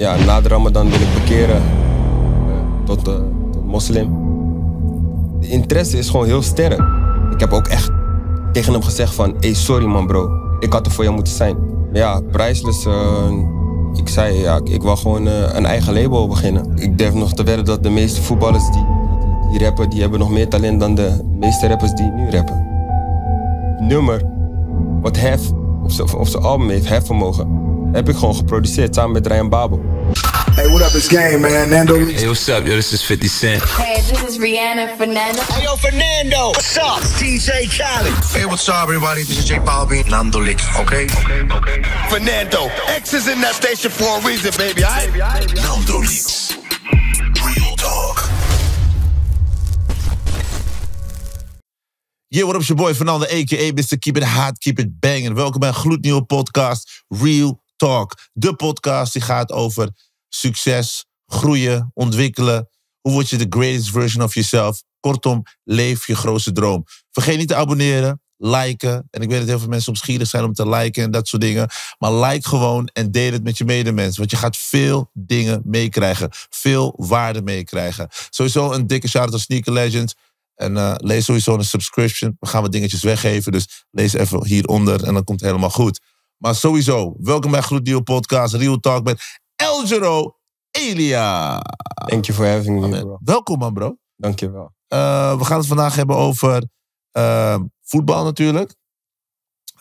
Ja, na de Ramadan wil ik bekeren eh, tot, uh, moslim. De interesse is gewoon heel sterk. Ik heb ook echt tegen hem gezegd van... Hey, sorry man bro, ik had er voor jou moeten zijn. Ja, prijsless. Eh, ik zei, ja, ik wil gewoon een eigen label beginnen. Ik durf nog te wedden dat de meeste voetballers die, die, rappen... die hebben nog meer talent dan de meeste rappers die nu rappen. Nummer, wat Hef op zijn album heeft, vermogen heb ik gewoon geproduceerd samen met Ryan Babel. Hey, what up, it's Game, man. Nando. Hey, what's up, yo? This is 50 Cent. Hey, this is Rihanna Fernando. Hey, yo, Fernando. What's up? TJ Khaled. Hey, what's up, everybody? This is J Balvin. Nando Licks, okay? Okay, okay. Fernando. X is in that station for a reason, baby, I. Nando Real talk. Yeah, what up, your boy Fernando, a.k.a. Mr. Keep It Hot, Keep It Bang. welkom bij een gloednieuwe podcast, Real de podcast die gaat over succes, groeien, ontwikkelen. Hoe word je de greatest version of yourself? Kortom, leef je grootste droom. Vergeet niet te abonneren, liken. En ik weet dat heel veel mensen opschieten zijn om te liken en dat soort dingen. Maar like gewoon en deel het met je medemens. Want je gaat veel dingen meekrijgen. Veel waarde meekrijgen. Sowieso een dikke shout-out aan Sneaker Legends. En eh, lees sowieso een subscription. We gaan wat dingetjes weggeven. Dus lees even hieronder en dan komt het helemaal goed. Maar sowieso, welkom bij Groet Deal Podcast, Real Talk met Eljero Elia. Thank you for having me, bro. Welkom, man, bro. Dank je wel. Eh, we gaan het vandaag hebben over eh, voetbal natuurlijk.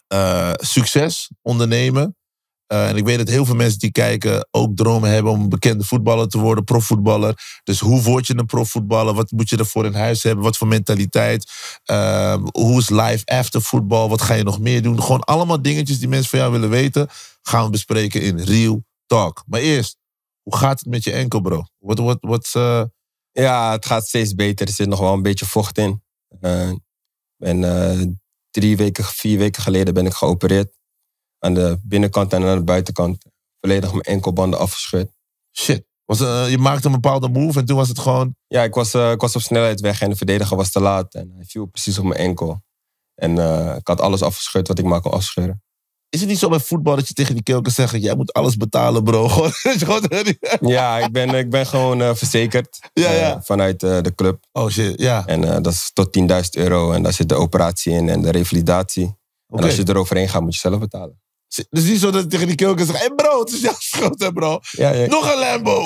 Eh, succes, ondernemen. Eh, en ik weet dat heel veel mensen die kijken ook dromen hebben om bekende voetballer te worden, profvoetballer. Dus hoe word je een profvoetballer? Wat moet je ervoor in huis hebben? Wat voor mentaliteit? Ehm, hoe is life after voetbal? Wat ga je nog meer doen? Gewoon allemaal dingetjes die mensen van jou willen weten, gaan we bespreken in Real Talk. Maar eerst, hoe gaat het met je enkel, bro? Wat, wat, wat, eh? Ja, het gaat steeds beter. Er zit nog wel een beetje vocht in. Eh, en drie weken, vier weken geleden ben ik geopereerd. Aan de binnenkant en aan de buitenkant. Volledig mijn enkelbanden afgescheurd. Shit. Was, eh, je maakte een bepaalde move en toen was het gewoon... Ja, ik was, eh, ik was op snelheid weg en de verdediger was te laat. En hij viel precies op mijn enkel. En eh, ik had alles afgescheurd wat ik maar kon afscheuren. Is het niet zo bij voetbal dat je tegen die keel kan zeggen... jij moet alles betalen, bro. ja, ik ben, ik ben gewoon verzekerd. vanuit de club. Oh shit, ja. En dat is tot 10.000 euro. En daar zit de operatie in en de revalidatie. En als je eroverheen gaat, moet je zelf betalen. Dus niet zo dat hij tegen die keuken zegt: Hé bro, het is jouw schuld, hè bro. Nog een Lambo.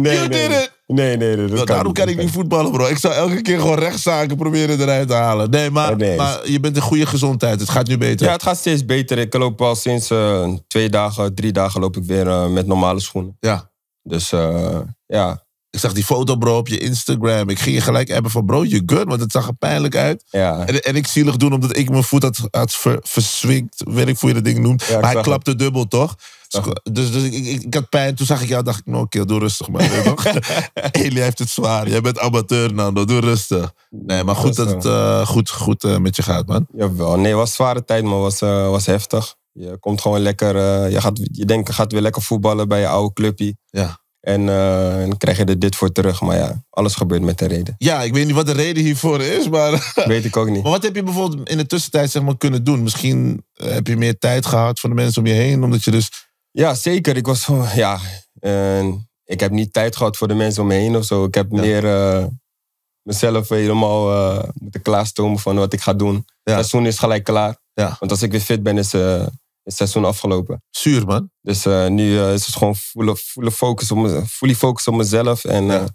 nee, nee, Nee, nee, Dat nou, daarom kan ik niet voetballen, bro. Ik zou elke keer gewoon rechtszaken proberen eruit te halen. Nee, maar, oh, maar je bent in goede gezondheid. Het gaat nu beter. Ja, het gaat steeds beter. Ik loop al sinds eh, twee dagen, drie dagen loop ik weer eh, met normale schoenen. Ja. Dus eh, ja, ik zag die foto, bro, op je Instagram. Ik ging je gelijk hebben van, bro, je gun, want het zag er pijnlijk uit. En, en ik zielig doen omdat ik mijn voet had, had ver, verswinkt, weet ik hoe je dat ding noemt. maar hij klapte het. dubbel, toch? Dus, dus, dus ik, ik, ik, had pijn. Toen zag ik jou, dacht ik, nou, keer, doe rustig, man. Eli heeft het zwaar. Jij bent amateur, Nando. Doe rustig. Nee, maar goed dat het eh, goed, goed eh, met je gaat, man. Jawel. Nee, het was een zware tijd, maar was, eh, was heftig. Je komt gewoon lekker... je, gaat, je denkt, je gaat weer lekker voetballen bij je oude clubje. Ja. Eh, en krijg je er dit voor terug. Maar ja, alles gebeurt met de reden. Ja, ik weet niet wat de reden hiervoor is, maar... Weet ik ook niet. Maar wat heb je bijvoorbeeld in de tussentijd zeg maar, kunnen doen? Misschien eh, heb je meer tijd gehad voor de mensen om je heen, omdat je dus... Ja, zeker. Ik was... Ja, ik heb niet tijd gehad voor de mensen om me heen of zo. Ik heb meer eh, mezelf helemaal moeten klaarstomen van wat ik ga doen. Ja. Het seizoen is gelijk klaar. Want als ik weer fit ben, is het seizoen afgelopen. Zuur, man. Dus eh, nu eh, is het gewoon voelen, voelen focus op, fully focus op mezelf. En ja. Eh,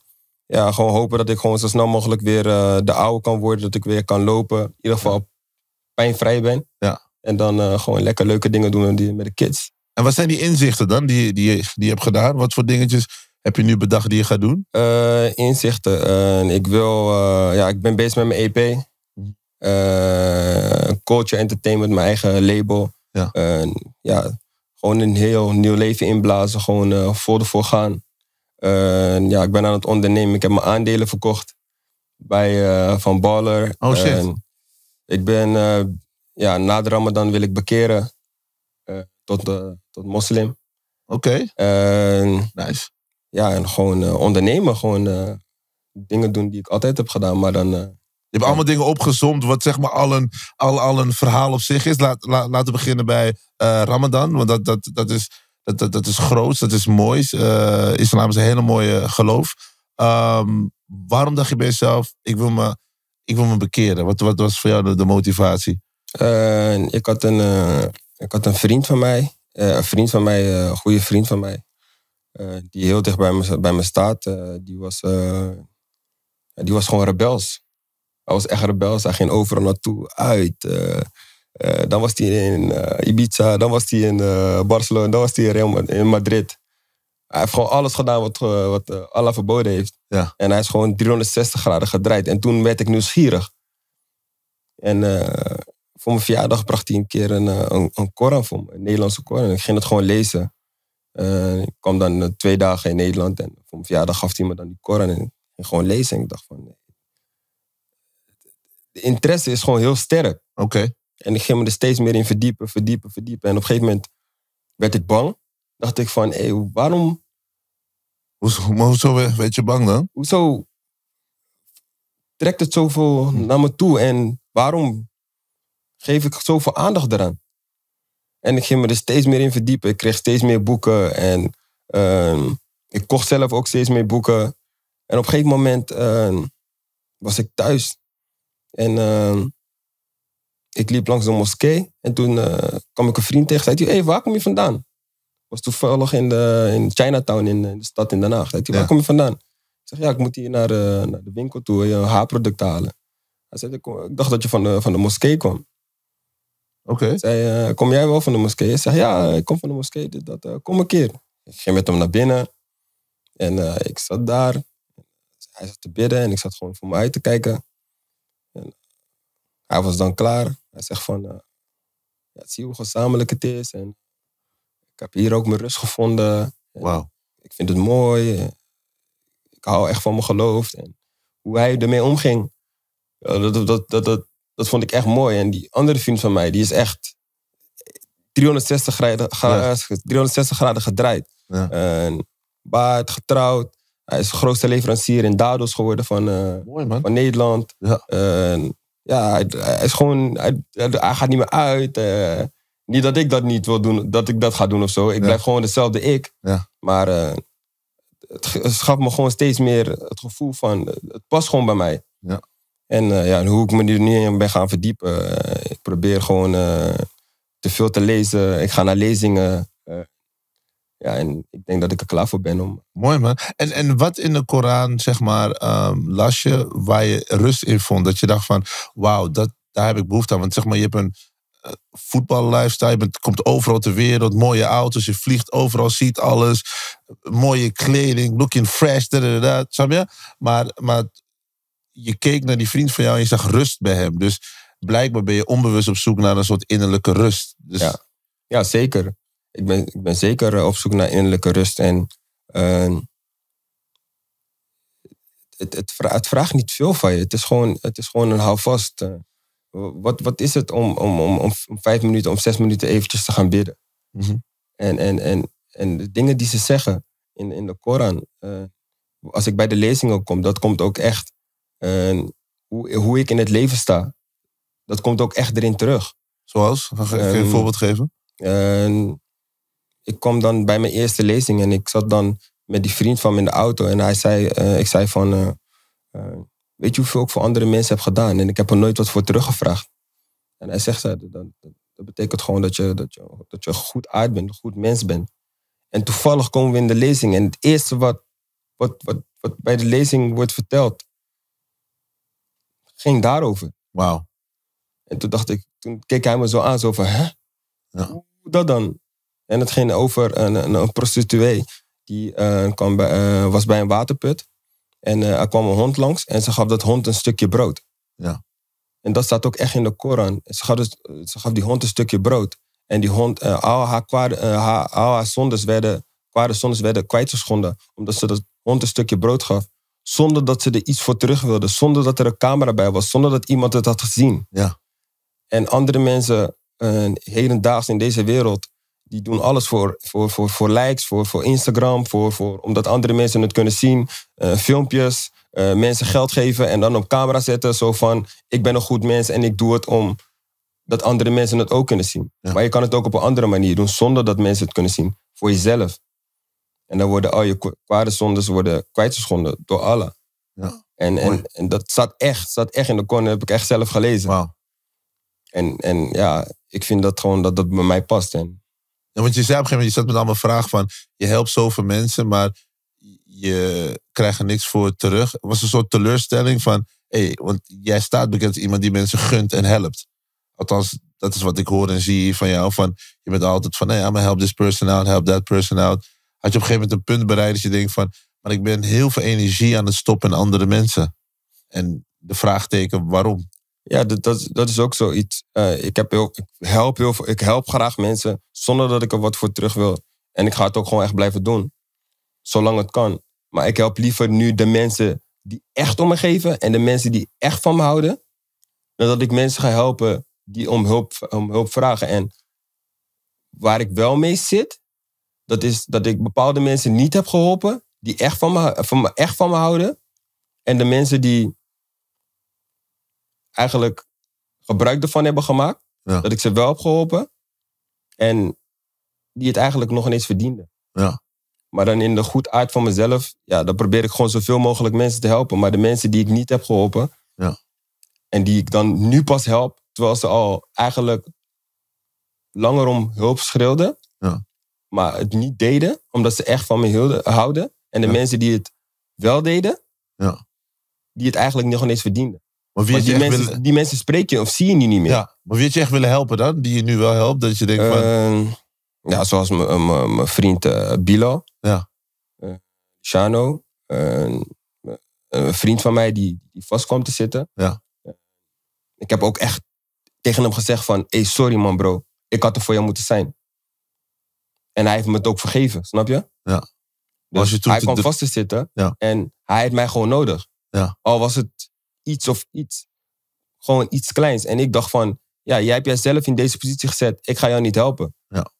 ja. gewoon hopen dat ik gewoon zo snel mogelijk weer de oude kan worden. Dat ik weer kan lopen. In ieder geval pijnvrij ben. Ja. En dan gewoon lekker leuke dingen doen met de kids. En wat zijn die inzichten dan die, die, die je hebt gedaan? Wat voor dingetjes heb je nu bedacht die je gaat doen? inzichten. ik, wil, ja, ik ben bezig met mijn EP. Mhm. Culture Entertainment, mijn eigen label. Ja. ja, gewoon een heel nieuw leven inblazen, gewoon uh, voor de gaan. ja, ik ben aan het ondernemen. Ik heb mijn aandelen verkocht bij eh, Van Baller. Oh shit. ik ben, eh, ja, na de Ramadan wil ik bekeren tot, tot moslim. Oké. Okay. nice. Ja, en gewoon ondernemen. Gewoon dingen doen die ik altijd heb gedaan, maar dan je hebt allemaal dingen opgezomd, wat zeg maar al een, al, al een verhaal op zich is. Laat, laten we beginnen bij eh, Ramadan, want dat, dat, dat, is, dat, dat, dat is groot, dat is moois. Uh, eh, islam is een hele mooie geloof. Ehm, waarom dacht je bij jezelf, ik wil me, ik wil me bekeren? Wat, wat was voor jou de, motivatie? Eh, ik, had een, ik had een vriend van mij, een vriend van mij, een goede vriend van mij, die heel dicht bij me, bij me staat. die, was, die was gewoon rebels. Hij was echt rebels. Hij ging overal naartoe, uit. Eh, eh, dan was hij in eh, Ibiza, dan was hij in Barcelona, dan was hij in, Madrid. Hij heeft gewoon alles gedaan wat, wat Allah verboden heeft. Ja. En hij is gewoon 360 graden gedraaid. En toen werd ik nieuwsgierig. En voor mijn verjaardag bracht hij een keer een, een, Koran voor me, een Nederlandse Koran. Ik ging het gewoon lezen. ik kwam dan twee dagen in Nederland en voor mijn verjaardag gaf hij me dan die Koran en ik ging gewoon lezen. En ik dacht van, de interesse is gewoon heel sterk. Oké. En ik ging me er steeds meer in verdiepen, verdiepen, verdiepen. En op een gegeven moment werd ik bang. Dacht ik van, hé, waarom... Hoezo, werd je bang dan? Hoezo trekt het zoveel naar me toe? En waarom geef ik zoveel aandacht eraan? En ik ging me er steeds meer in verdiepen. Ik kreeg steeds meer boeken. En ehm, ik kocht zelf ook steeds meer boeken. En op een gegeven moment ehm, was ik thuis. En ehm, ik liep langs de moskee. En toen eh, kwam ik een vriend tegen. Zei hij, hey, waar kom je vandaan? was toevallig in, de, in Chinatown, in, de stad in Den Haag. Zei hij, waar kom je vandaan? Ik zeg, ja, ik moet hier naar, eh, naar de winkel toe, eh, je haarproducten halen. Hij zei, ik dacht dat je van de, van de moskee kwam. Oké. Okay. Zei, kom jij wel van de moskee? Ik zeg, ja, ik kom van de moskee, dat, kom een keer. Ik ging met hem naar binnen. En ik zat daar. Hij zat te bidden en ik zat gewoon voor me uit te kijken. Hij was dan klaar. Hij zegt van, uh, ja, zie hoe gezamenlijk het is. En ik heb hier ook mijn rust gevonden. Ik vind het mooi. Ik hou echt van mijn geloof. En hoe hij ermee omging, dat, dat, dat, dat, dat vond ik echt mooi. En die andere vriend van mij, die is echt 360 graden, ja. 360 graden gedraaid. Ja. baard, getrouwd. Hij is de grootste leverancier in dadels geworden van, eh, van Nederland. Ja ja, hij, eh, is gewoon, hij, gaat niet meer uit. Eh. niet dat ik dat niet wil doen, dat ik dat ga doen of zo. Ik blijf gewoon hetzelfde ik. Ja. Maar eh, het, het gaf me gewoon steeds meer het gevoel van, het past gewoon bij mij. Ja. En ja, hoe ik me er nu in ben gaan verdiepen. ik probeer gewoon te veel te lezen. Ik ga naar lezingen ja, en ik denk dat ik er klaar voor ben om. Mooi man. En, en wat in de Koran, zeg maar, ehm, las je waar je rust in vond? Dat je dacht van, wauw, dat, daar heb ik behoefte aan. Want zeg maar, je hebt een eh, voetballifestyle, je bent, komt overal ter wereld, mooie auto's, je vliegt overal, ziet alles, mooie kleding, looking fresh, dat, snap Maar, maar je keek naar die vriend van jou en je zag rust bij hem. Dus blijkbaar ben je onbewust op zoek naar een soort innerlijke rust. Dus... Ja. ja, zeker ik ben, ik ben zeker eh, op zoek naar innerlijke rust. En ehm, het, het, vra het, vraagt niet veel van je. Het is gewoon, het is gewoon een houvast. Uh, wat, wat is het om, om, om, om, vijf minuten, of zes minuten eventjes te gaan bidden? Mhm. en, en, en, en de dingen die ze zeggen in, in de Koran, eh, als ik bij de lezingen kom, dat komt ook echt. Ehm, hoe, hoe ik in het leven sta, dat komt ook echt erin terug. Zoals? ik je een ehm, voorbeeld geven? Uh, ik kwam dan bij mijn eerste lezing en ik zat dan met die vriend van me in de auto. En hij zei, eh, ik zei van, eh, eh, weet je hoeveel ik voor andere mensen heb gedaan? En ik heb er nooit wat voor teruggevraagd. En hij zegt, dat, dat, dat betekent gewoon dat je, dat, je, dat je goed aard bent, een goed mens bent. En toevallig komen we in de lezing. En het eerste wat, wat, wat, wat bij de lezing wordt verteld, ging daarover. Wauw. En toen dacht ik, toen keek hij me zo aan, zo van, hè? Ja. Hoe dat dan? En het ging over een, een, prostituee. Die eh, kwam bij, eh, was bij een waterput. En eh, er kwam een hond langs. En ze gaf dat hond een stukje brood. Ja. En dat staat ook echt in de Koran. Ze gaf, dus, die hond een stukje brood. En die hond, al, haar kwade, haar, zondes werden, kwade zondes werden kwijtgeschonden. Omdat ze dat hond een stukje brood gaf zonder dat ze er iets voor terug wilde zonder dat er een camera bij was, zonder dat iemand het had gezien. Ja. En andere mensen, uh, hedendaags in deze wereld, die doen alles voor, voor, voor, voor likes, voor, voor Instagram, voor, voor, omdat andere mensen het kunnen zien. Eh, filmpjes, eh, mensen geld geven en dan op camera zetten. Zo van, ik ben een goed mens en ik doe het om dat andere mensen het ook kunnen zien. Maar je kan het ook op een andere manier doen, zonder dat mensen het kunnen zien. Voor jezelf. En dan worden al je kwade zondes worden kwijtgeschonden door Allah. Ja. En, en, en, dat staat echt, staat echt in de corner, heb ik echt zelf gelezen. En, en ja, ik vind dat gewoon dat dat bij mij past. En want je zei op een gegeven moment, je zat met allemaal vragen van, je helpt zoveel mensen, maar je krijgt er niks voor terug. Het was een soort teleurstelling van, hé, hey, want jij staat bekend als iemand die mensen gunt en helpt. Althans, dat is wat ik hoor en zie van jou. Van, je bent altijd van, nee, hey, I'm help this person out, help that person out. Had je op een gegeven moment een punt bereikt dat je denkt van, maar ik ben heel veel energie aan het stoppen in andere mensen. En de vraagteken waarom? Ja, dat, dat, is ook zoiets. Uh, ik, heb heel, ik, help heel, ik help graag mensen zonder dat ik er wat voor terug wil. En ik ga het ook gewoon echt blijven doen. Zolang het kan. Maar ik help liever nu de mensen die echt om me geven en de mensen die echt van me houden. Dan dat ik mensen ga helpen die om hulp, om hulp vragen. En waar ik wel mee zit, dat is dat ik bepaalde mensen niet heb geholpen die echt van me, van me, echt van me houden. En de mensen die eigenlijk gebruik ervan hebben gemaakt. Dat ik ze wel heb geholpen. En die het eigenlijk nog ineens verdienden. Ja. Maar dan in de goed aard van mezelf, ja, dan probeer ik gewoon zoveel mogelijk mensen te helpen. Maar de mensen die ik niet heb geholpen, ja. en die ik dan nu pas help, terwijl ze al eigenlijk langer om hulp schreeuwden, ja. maar het niet deden, omdat ze echt van me hielden, houden. En de mensen die het wel deden, die het eigenlijk nog ineens verdienden. Maar wie die, mensen, willen... die mensen spreek je of zie je nu niet meer. Ja, maar wie je echt willen helpen dan? Die je nu wel helpt? Dat je denkt van... Ehm, ja, zoals mijn vriend eh, Bilo. Ja. Eh, Shano. Ehm, een vriend van mij die, die vast kwam te zitten. Ja. Eh, ik heb ook echt tegen hem gezegd van... Hey, sorry man bro. Ik had er voor jou moeten zijn. En hij heeft me het ook vergeven, snap je? Ja. Dus je hij kwam vast te zitten. Ja. En hij heeft mij gewoon nodig. Ja. Al was het iets of iets. Gewoon iets kleins. En ik dacht van, ja, jij hebt jezelf in deze positie gezet. Ik ga jou niet helpen. Ja.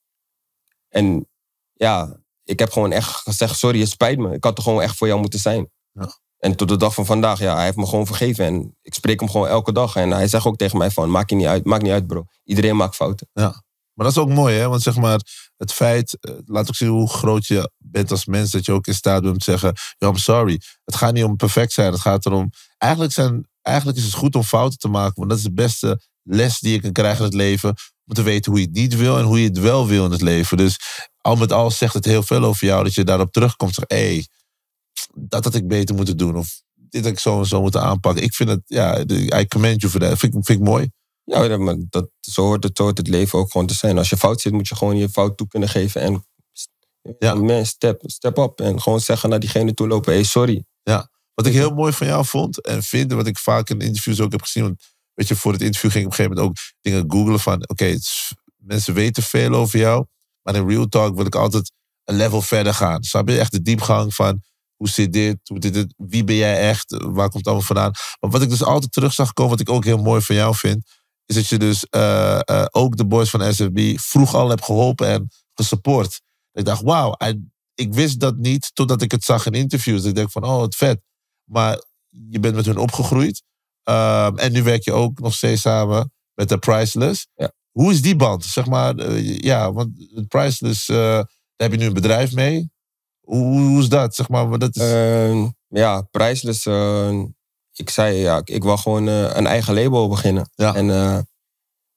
En ja, ik heb gewoon echt gezegd, sorry, het spijt me. Ik had er gewoon echt voor jou moeten zijn. Ja. En tot de dag van vandaag, ja, hij heeft me gewoon vergeven. En ik spreek hem gewoon elke dag. En hij zegt ook tegen mij van, je niet uit, maakt niet uit bro. Iedereen maakt fouten. Ja. Maar dat is ook mooi, hè? Want zeg maar, het feit, eh, laat ook zien hoe groot je bent als mens, dat je ook in staat bent te zeggen: Yo, I'm sorry. Het gaat niet om perfect zijn. Het gaat erom. Eigenlijk, zijn, eigenlijk is het goed om fouten te maken, want dat is de beste les die je kan krijgen in het leven. Om te weten hoe je het niet wil en hoe je het wel wil in het leven. Dus al met al zegt het heel veel over jou dat je daarop terugkomt. Zeg, hé, hey, dat had ik beter moeten doen. Of dit had ik zo en zo moeten aanpakken. Ik vind het, ja, I commend you voor dat. Vind, vind ik mooi. Ja, maar dat, zo, hoort het, zo het leven ook gewoon te zijn. Als je fout zit, moet je gewoon je fout toe kunnen geven. En ja. man, step, step up. En gewoon zeggen naar diegene toe lopen, hey, sorry. Ja, wat ik heel mooi van jou vond en vind, wat ik vaak in interviews ook heb gezien. Want weet je, voor het interview ging ik op een gegeven moment ook dingen googlen van, oké, mensen weten veel over jou. Maar in real talk wil ik altijd een level verder gaan. heb je? Echt de diepgang van, hoe zit dit? Hoe dit? Wie ben jij echt? Waar komt het allemaal vandaan? Maar wat ik dus altijd terug zag komen, wat ik ook heel mooi van jou vind is dat je dus eh, eh, ook de boys van SFB vroeg al hebt geholpen en gesupport. Ik dacht, wauw, ik wist dat niet totdat ik het zag in interviews. Ik denk van, oh, wat vet. Maar je bent met hun opgegroeid. Ehm, en nu werk je ook nog steeds samen met de Priceless. Ja. Hoe is die band? Zeg maar, eh, ja, want Priceless, daar heb je nu een bedrijf mee. Hoe, is dat? Zeg maar, dat ehm, ja, Priceless ehm, ik zei, ja, ik, ik wil gewoon eh, een eigen label beginnen. En eh,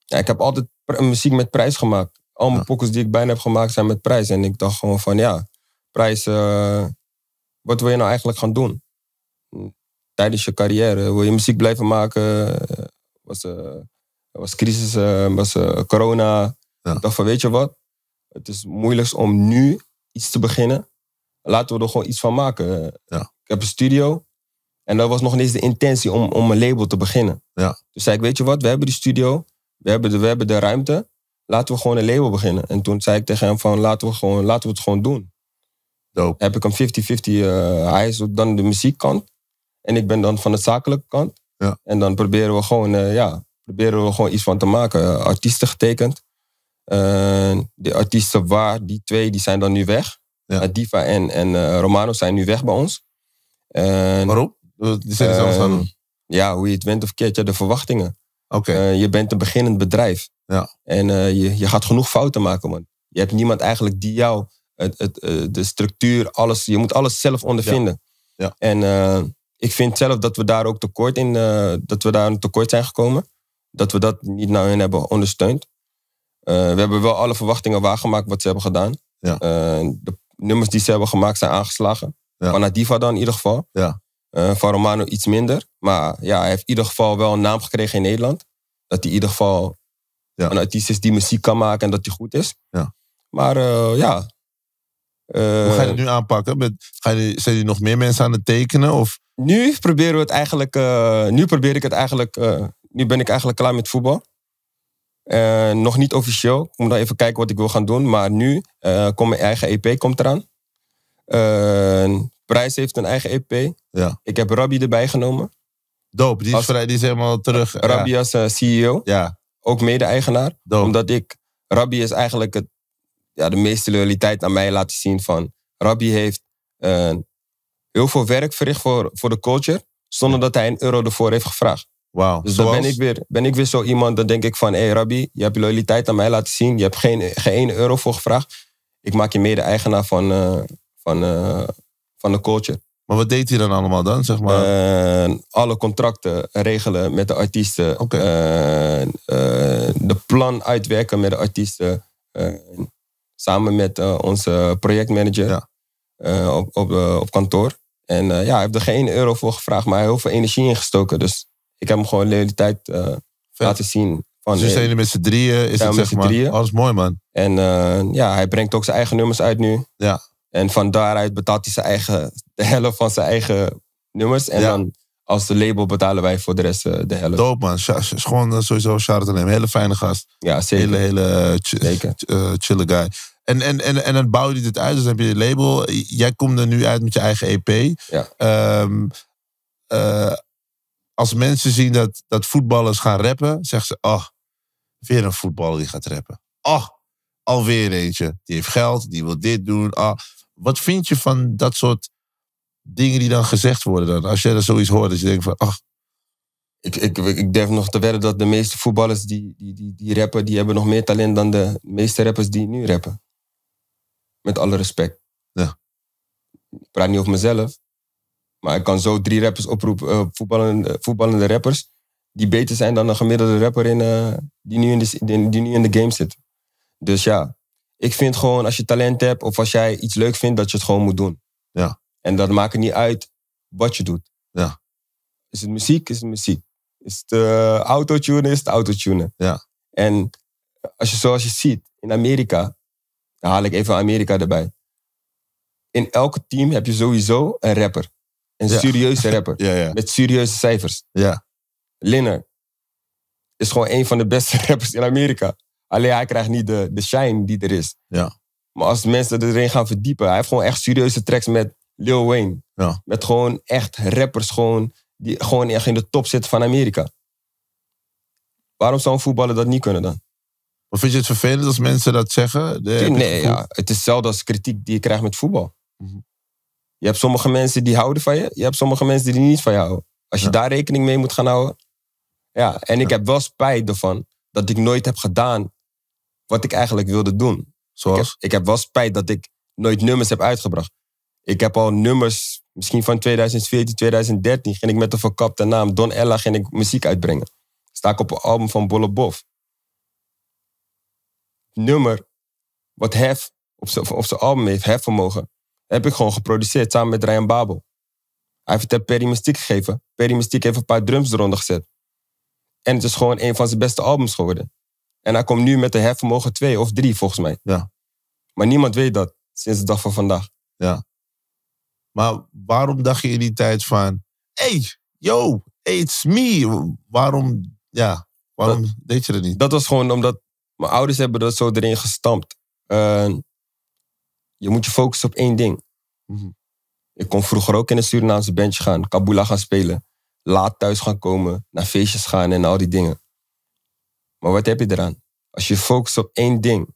ja, ik heb altijd muziek met prijs gemaakt. Al mijn ja. die ik bijna heb gemaakt zijn met prijs. En ik dacht gewoon van, ja, prijs, eh, wat wil je nou eigenlijk gaan doen? Tijdens je carrière, wil je muziek blijven maken? Was, was crisis, was corona. Ik dacht van, weet je wat? Het is moeilijkst om nu iets te beginnen. Laten we er gewoon iets van maken. Ja. Ik heb een studio, en dat was nog niet eens de intentie om, om een label te beginnen. Ja. Dus zei ik, weet je wat, we hebben die studio, we hebben de, we hebben de ruimte, laten we gewoon een label beginnen. En toen zei ik tegen hem van, laten we, gewoon, laten we het gewoon doen. Dope. Heb ik een eh, 50-50, hij is dan de muziekkant en ik ben dan van de zakelijke kant. Ja. En dan proberen we, gewoon, eh, ja, proberen we gewoon iets van te maken. Eh, artiesten getekend. de artiesten waar, die twee, die zijn dan nu weg. Ja. Diva en, en Romano zijn nu weg bij ons. Waarom? Die zit is ehm, van. Ja, hoe je het went of keert, ja, de verwachtingen. Oké. Eh, je bent een beginnend bedrijf. Ja. En eh, je, je gaat genoeg fouten maken, man. Je hebt niemand eigenlijk die jou het, het, eh, de structuur, alles. Je moet alles zelf ondervinden. Ja. En ik vind zelf dat we daar ook tekort in, uh, dat we daar een tekort zijn gekomen. Dat we dat niet naar hen hebben ondersteund. we hebben wel alle verwachtingen waargemaakt wat ze hebben gedaan. Ja. de nummers die ze hebben gemaakt zijn aangeslagen. Ja. Vanuit Diva dan in ieder geval. Ja. Uh, van Romano iets minder. Maar ja, hij heeft in ieder geval wel een naam gekregen in Nederland. Dat hij in ieder geval ja. een artiest is die muziek kan maken en dat hij goed is. Ja. Maar eh, ja. Hoe ga je eh, het nu aanpakken? ga je, zijn er nog meer mensen aan het tekenen? Of? Nu proberen we het eigenlijk. nu probeer ik het eigenlijk. nu ben ik eigenlijk klaar met voetbal. nog niet officieel. Ik moet even kijken wat ik wil gaan doen. Maar nu komt mijn eigen EP komt eraan. Prijs heeft een eigen EP. Ja. Ik heb Rabbi erbij genomen. Doop, die, is die helemaal terug. ja. Rabbi als eh, CEO, Ja, ook mede-eigenaar. Omdat ik, Rabbi is eigenlijk het, ja, de meeste loyaliteit aan mij laten zien van... Rabbi heeft eh, heel veel werk verricht voor, voor de culture, zonder dat hij een euro ervoor heeft gevraagd. Wauw. Dus dan ben ik, weer, ben ik weer zo iemand, dan denk ik van... Hé hey, Rabbi, je hebt loyaliteit aan mij laten zien. Je hebt geen, geen euro voor gevraagd. Ik maak je mede-eigenaar van, eh, van, van de culture. Maar wat deed hij dan allemaal dan, zeg maar? Eh, alle contracten regelen met de artiesten. Okay. Eh, eh, de plan uitwerken met de artiesten. samen met onze projectmanager ja. op, op, op, kantoor. En ja, hij heeft er geen euro voor gevraagd, maar hij heeft heel veel energie ingestoken. Dus ik heb hem gewoon de hele laten zien. Van, dus zijn met z'n drieën? Is het, zeg maar, alles mooi man. En ja, hij brengt ook zijn eigen nummers uit nu. Ja. En van daaruit betaalt hij zijn eigen, de helft van zijn eigen nummers. En dan als de label betalen wij voor de rest eh, de helft. Doop man. gewoon eh, sowieso shout out aan Hele fijne gast. Ja, zeker. Hele, hele eh, ch chille guy. En, en, en, en dan bouw je dit uit. Dus dan heb je je label. Jij komt er nu uit met je eigen EP. Ja. Ehm, als mensen zien dat, dat voetballers gaan rappen, zeggen ze: Oh, weer een voetballer die gaat rappen. Oh, alweer eentje. Die heeft geld, die wil dit doen. Oh. Wat vind je van dat soort dingen die dan gezegd worden? Dan? Als jij dat zoiets hoort, dat je denkt van, ach. Ik, ik, ik durf nog te wedden dat de meeste voetballers die, die, die, die rappen, die hebben nog meer talent dan de meeste rappers die nu rappen. Met alle respect. Ja. Ik praat niet over mezelf, maar ik kan zo drie rappers oproepen, uh, voetballende, eh, voetballende rappers, die beter zijn dan een gemiddelde rapper in, eh, die, nu in de, die nu in de game zit. Dus ja, ik vind gewoon als je talent hebt of als jij iets leuk vindt, dat je het gewoon moet doen. Ja. En dat maakt niet uit wat je doet. Ja. Is het muziek? Is het muziek? Is het uh, eh, autotunen? Is het autotunen? Ja. En als je, zoals je ziet in Amerika, dan haal ik even Amerika erbij. In elk team heb je sowieso een rapper. Een serieuze rapper. Met serieuze cijfers. Ja. Linner is gewoon een van de beste rappers in Amerika. Alleen hij krijgt niet de, de shine die er is. Ja. Maar als mensen erin gaan verdiepen, hij heeft gewoon echt serieuze tracks met Lil Wayne. Ja. Met gewoon echt rappers gewoon, die gewoon echt in de top zitten van Amerika. Waarom zou een voetballer dat niet kunnen dan? Of vind je het vervelend als mensen dat zeggen? nee, ja. het is hetzelfde als kritiek die je krijgt met voetbal. Mhm. Je hebt sommige mensen die houden van je, je hebt sommige mensen die niet van je houden. Als je daar rekening mee moet gaan houden. Ja, en ik heb wel spijt ervan dat ik nooit heb gedaan wat ik eigenlijk wilde doen. Zoals? Ik heb, wel spijt dat ik nooit nummers heb uitgebracht. Ik heb al nummers, misschien van 2014, 2013, ging ik met de verkapte naam Don Ella ging ik muziek uitbrengen. Sta ik op een album van Bolle Bof. Nummer wat Hef op zijn album heeft, Hefvermogen, heb ik gewoon geproduceerd samen met Ryan Babel. Hij heeft het Perry gegeven. Perry heeft een paar drums eronder gezet. En het is gewoon een van zijn beste albums geworden. En hij komt nu met een hervermogen 2 of 3 volgens mij. Ja. Maar niemand weet dat sinds de dag van vandaag. Ja. Maar waarom dacht je in die tijd van, hey, yo, it's me. Waarom, ja, waarom deed je dat niet? Dat was gewoon omdat mijn ouders hebben dat zo erin gestampt. je moet je focussen op één ding. Mhm. Ik kon vroeger ook in een Surinaamse bandje gaan, Kabula gaan spelen. Laat thuis gaan komen, naar feestjes gaan en al die dingen. Maar wat heb je eraan? Als je focust op één ding,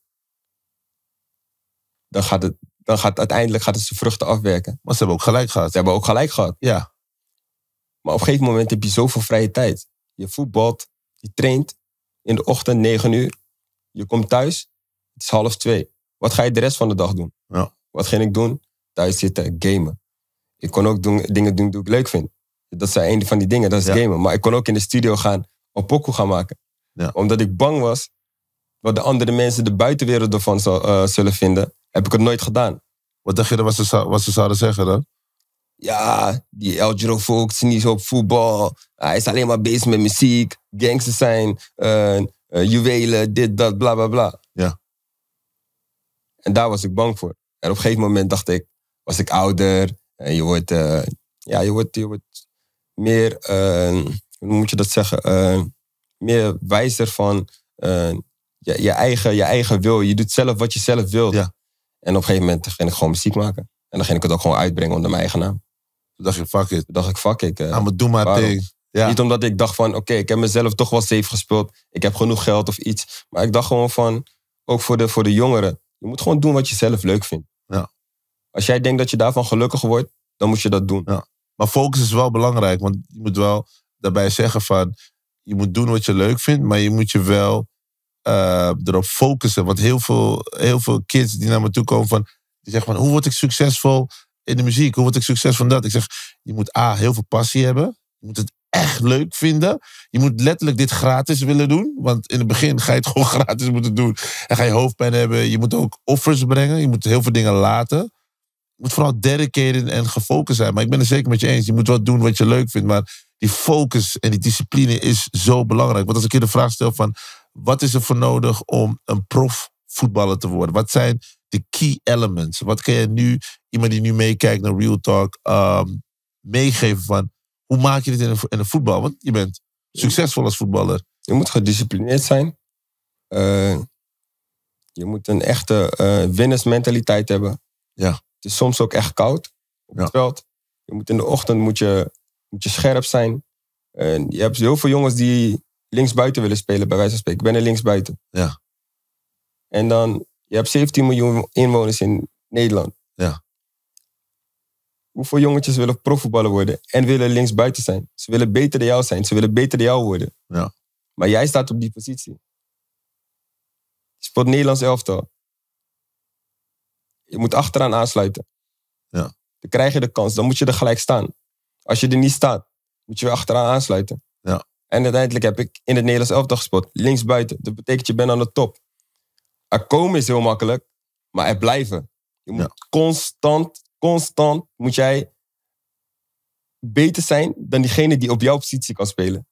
dan gaat het, dan gaat, uiteindelijk gaat het zijn vruchten afwerken. Maar ze hebben ook gelijk gehad. Ze hebben ook gelijk gehad. Ja. Maar op een gegeven moment heb je zoveel vrije tijd. Je voetbalt, je traint in de ochtend 9 uur. Je komt thuis, het is half twee. Wat ga je de rest van de dag doen? Ja. Wat ging ik doen? Thuis zitten, gamen. Ik kon ook dingen doen die ik leuk vind. Dat zijn een van die dingen, dat is gamen. Maar ik kon ook in de studio gaan, op pokoe gaan maken. Ja. Omdat ik bang was wat de andere mensen, de buitenwereld ervan zou, eh, zullen vinden, heb ik het nooit gedaan. Wat dacht je dan wat ze, wat ze zouden zeggen dan? Ja, die eljero focust niet zo op voetbal. Hij is alleen maar bezig met muziek, gangsters zijn, uh, uh, juwelen, dit, dat, bla bla bla. Ja. En daar was ik bang voor. En op een gegeven moment dacht ik, was ik ouder en je wordt, ja, je wordt, je wordt meer, hoe moet je dat zeggen? meer wijzer van eh, je, je, eigen, je eigen wil. Je doet zelf wat je zelf wilt. En op een gegeven moment ging ik gewoon muziek maken. En dan ging ik het ook gewoon uitbrengen onder mijn eigen naam. Toen dacht ik, fuck it. Toen dacht ik, fuck it. Uh, eh, doe maar ding. Ja. Niet omdat ik dacht van, oké, ik heb mezelf toch wel safe gespeeld. Ik heb genoeg geld of iets. Maar ik dacht gewoon van, ook voor de, voor de jongeren. Je moet gewoon doen wat je zelf leuk vindt. Ja. Als jij denkt dat je daarvan gelukkig wordt, dan moet je dat doen. Ja. Maar focus is wel belangrijk. Want je moet wel daarbij zeggen van je moet doen wat je leuk vindt, maar je moet je wel eh, erop focussen. Want heel veel, heel veel kids die naar me toe komen van, die zeggen van, hoe word ik succesvol in de muziek? Hoe word ik succesvol in dat? Ik zeg, je moet A, heel veel passie hebben. Je moet het echt leuk vinden. Je moet letterlijk dit gratis willen doen. Want in het begin ga je het gewoon gratis moeten doen. En ga je hoofdpijn hebben. Je moet ook offers brengen. Je moet heel veel dingen laten moet vooral dedicated en gefocust zijn. Maar ik ben het zeker met je eens. Je moet wat doen wat je leuk vindt. Maar die focus en die discipline is zo belangrijk. Want als ik je de vraag stel van... Wat is er voor nodig om een profvoetballer te worden? Wat zijn de key elements? Wat kan je nu, iemand die nu meekijkt naar Real Talk... Ehm, meegeven van... Hoe maak je dit in de voetbal? Want je bent succesvol als voetballer. Je moet gedisciplineerd zijn. Eh, je moet een echte uh, eh, winnersmentaliteit hebben. Ja. Het is soms ook echt koud op het veld. Je moet in de ochtend moet je, moet je scherp zijn. En je hebt heel veel jongens die linksbuiten willen spelen, bij wijze van spreken. Ik ben er linksbuiten. Ja. En dan, je hebt 17 miljoen inwoners in Nederland. Ja. Hoeveel jongetjes willen profvoetballer worden en willen linksbuiten zijn? Ze willen beter dan jou zijn, ze willen beter dan jou worden. Ja. Maar jij staat op die positie. Je speelt Nederlands elftal. Je moet achteraan aansluiten. Ja. Dan krijg je de kans. Dan moet je er gelijk staan. Als je er niet staat, moet je weer achteraan aansluiten. Ja. En uiteindelijk heb ik in het Nederlands elftal gespot. Links Dat betekent je bent aan de top. Er komen is heel makkelijk, maar er blijven. Je moet constant, constant moet jij beter zijn dan diegene die op jouw positie kan spelen.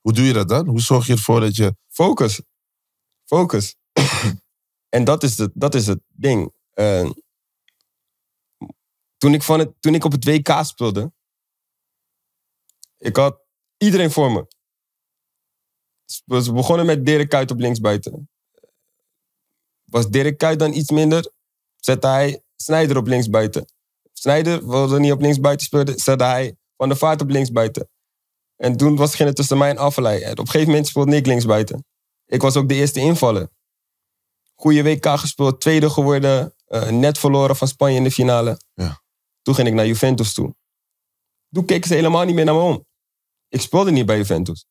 Hoe doe je dat dan? Hoe zorg je ervoor dat je... Focus. Focus. en dat is, het, dat is het ding. Eh, toen, ik van toen ik op het WK speelde, ik had iedereen voor me. Ze begonnen met Dirk Kuyt op linksbuiten. Was Dirk Kuyt dan iets minder, zette hij Snijder op linksbuiten. Snijder wilde niet op linksbuiten spelen, zette hij Van de Vaart op linksbuiten. En toen was het tussen mij en Affelij. Op een gegeven moment speelde ik linksbuiten. Ik was ook de eerste invaller. Goede WK gespeeld, tweede geworden. Eh, net verloren van Spanje in de finale. Ja. Toen ging ik naar Juventus toe. Toen keken ze helemaal niet meer naar me om. Ik speelde niet bij Juventus.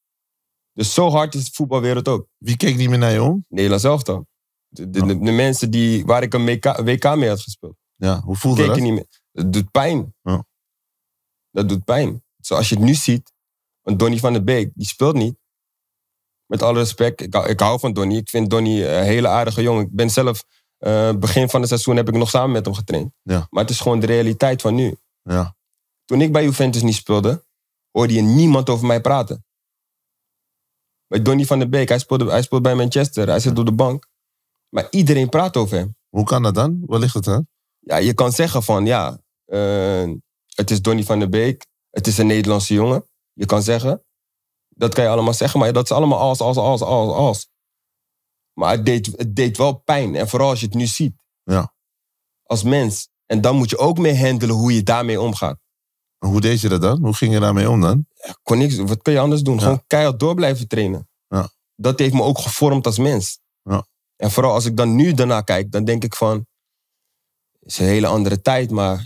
Dus zo hard is de voetbalwereld ook. Wie keek niet meer naar je om? Nederland zelf dan. De, oh. mensen die, waar ik een WK, WK mee had gespeeld. Ja, hoe voelde keken dat? Niet meer. Dat doet pijn. Dat doet pijn. Zoals je het nu ziet. Een Donny van der Beek, die speelt niet. Met alle respect, ik, ik hou van Donny. Ik vind Donny een hele aardige jongen. Ik ben zelf eh, begin van het seizoen heb ik nog samen met hem getraind. Ja. Maar het is gewoon de realiteit van nu. Ja. Toen ik bij Juventus niet speelde, hoorde je niemand over mij praten. Bij Donny van der Beek, hij speelde, hij speelde bij Manchester, hij zit op de bank. Maar iedereen praat over hem. Hoe kan dat dan? Waar ligt het aan? Ja, je kan zeggen van ja, eh, het is Donny van der Beek, het is een Nederlandse jongen. Je kan zeggen, dat kan je allemaal zeggen, maar dat is allemaal als, als, als, als, als. Maar het deed, het deed wel pijn. En vooral als je het nu ziet. Ja. Als mens. En dan moet je ook mee handelen hoe je daarmee omgaat. hoe deed je dat dan? Hoe ging je daarmee om dan? Ja, kon niks, wat kun je anders doen? Gewoon keihard door blijven trainen. Ja. Dat heeft me ook gevormd als mens. Ja. En vooral als ik dan nu daarna kijk, dan denk ik van... Het is een hele andere tijd, maar...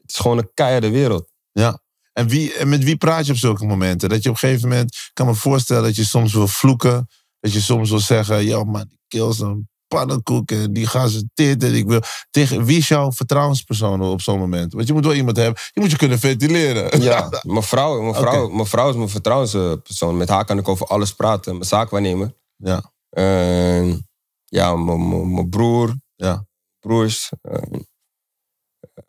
Het is gewoon een keiharde wereld. Ja. En, wie, en met wie praat je op zulke momenten? Dat je op een gegeven moment... Ik kan me voorstellen dat je soms wil vloeken dat je soms wil zeggen, ja man, die kills een pannenkoek en die gaan ze dit en ik wil... Tegen, wie is jouw vertrouwenspersoon op zo'n moment? Want je moet wel iemand hebben, je moet je kunnen ventileren. Ja, mijn vrouw, mijn vrouw, mijn vrouw is mijn vertrouwenspersoon. Met haar kan ik over alles praten, mijn zaak waarnemen. Ja. ja, mijn broer, ja. broers, ehm,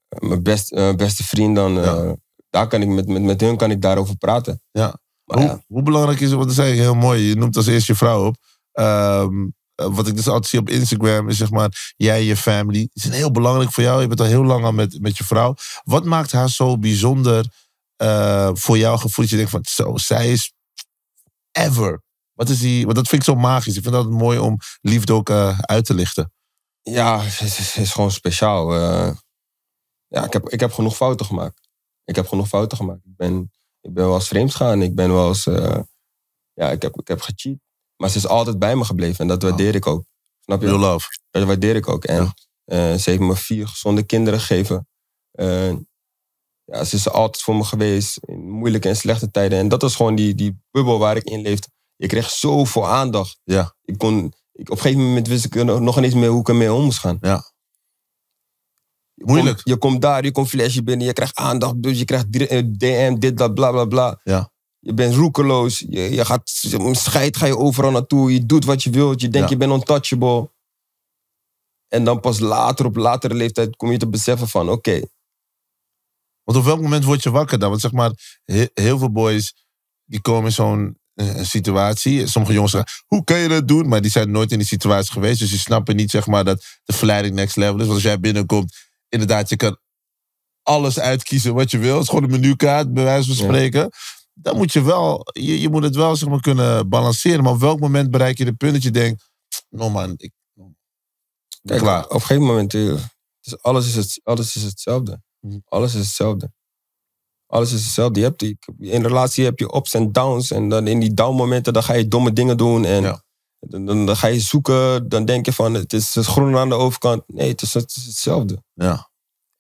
eh, mijn best, eh, beste vriend dan. Eh, daar kan ik met, met, met hun kan ik daarover praten. Ja hoe, hoe, belangrijk is het? Want dat is heel mooi. Je noemt als eerst je vrouw op. Ehm, eh, wat ik dus altijd zie op Instagram is zeg maar, jij en je family is heel belangrijk voor jou. Je bent al heel lang al met, met je vrouw. Wat maakt haar zo bijzonder eh, voor jou? gevoel? Dat je denkt van, zo, zij is ever. Wat is die, want dat vind ik zo magisch. Ik vind dat mooi om liefde ook eh, uit te lichten. Ja, het is, gewoon speciaal. ja, ik heb, ik heb genoeg fouten gemaakt. Ik heb genoeg fouten gemaakt. Ik ben ik ben wel eens vreemd gegaan. Ik ben wel eens... Eh, ja, ik heb, ik heb gecheat. Maar ze is altijd bij me gebleven. En dat oh. waardeer ik ook. Snap je? Real love. Dat waardeer ik ook. En eh, ze heeft me vier gezonde kinderen gegeven. Eh, ja, ze is altijd voor me geweest. In moeilijke en slechte tijden. En dat was gewoon die, die bubbel waar ik in leefde. Ik kreeg zoveel aandacht. Ja. Ik kon, ik, op een gegeven moment wist ik nog niet meer hoe ik ermee om moest gaan. Ja. Moeilijk. je komt daar, je komt flesje binnen, je krijgt aandacht, dus je krijgt DM, eh, dit, dat, bla bla bla. Ja. Je bent roekeloos, je, je gaat, scheid ga je overal naartoe, je doet wat je wilt, je denkt je bent untouchable. En dan pas later, op latere leeftijd, kom je te beseffen van, oké. Want op welk moment word je wakker dan? Want zeg maar, heel veel boys die komen in zo'n eh, situatie. Sommige jongens zeggen, hoe kan je dat doen? Maar die zijn nooit in die situatie geweest. Dus die snappen niet zeg maar, dat de verleiding next level is. Want als jij binnenkomt inderdaad, je kan alles uitkiezen wat je wil. Het is gewoon een menukaart, bij wijze van spreken. Dan moet je wel, je, moet het wel zeg maar kunnen balanceren. Maar op welk moment bereik je de punt dat je denkt, man, ik Kijk, klaar. Op geen moment, dus alles, is het, alles is hetzelfde. Mhm. Alles is hetzelfde. Alles is hetzelfde. Je hebt, in relatie heb je ups en downs. En dan in die down momenten dan ga je domme dingen doen. En ja. Dan, dan, ga je zoeken, dan denk je van het is, het groen aan de overkant. Nee, het is, hetzelfde. Ja.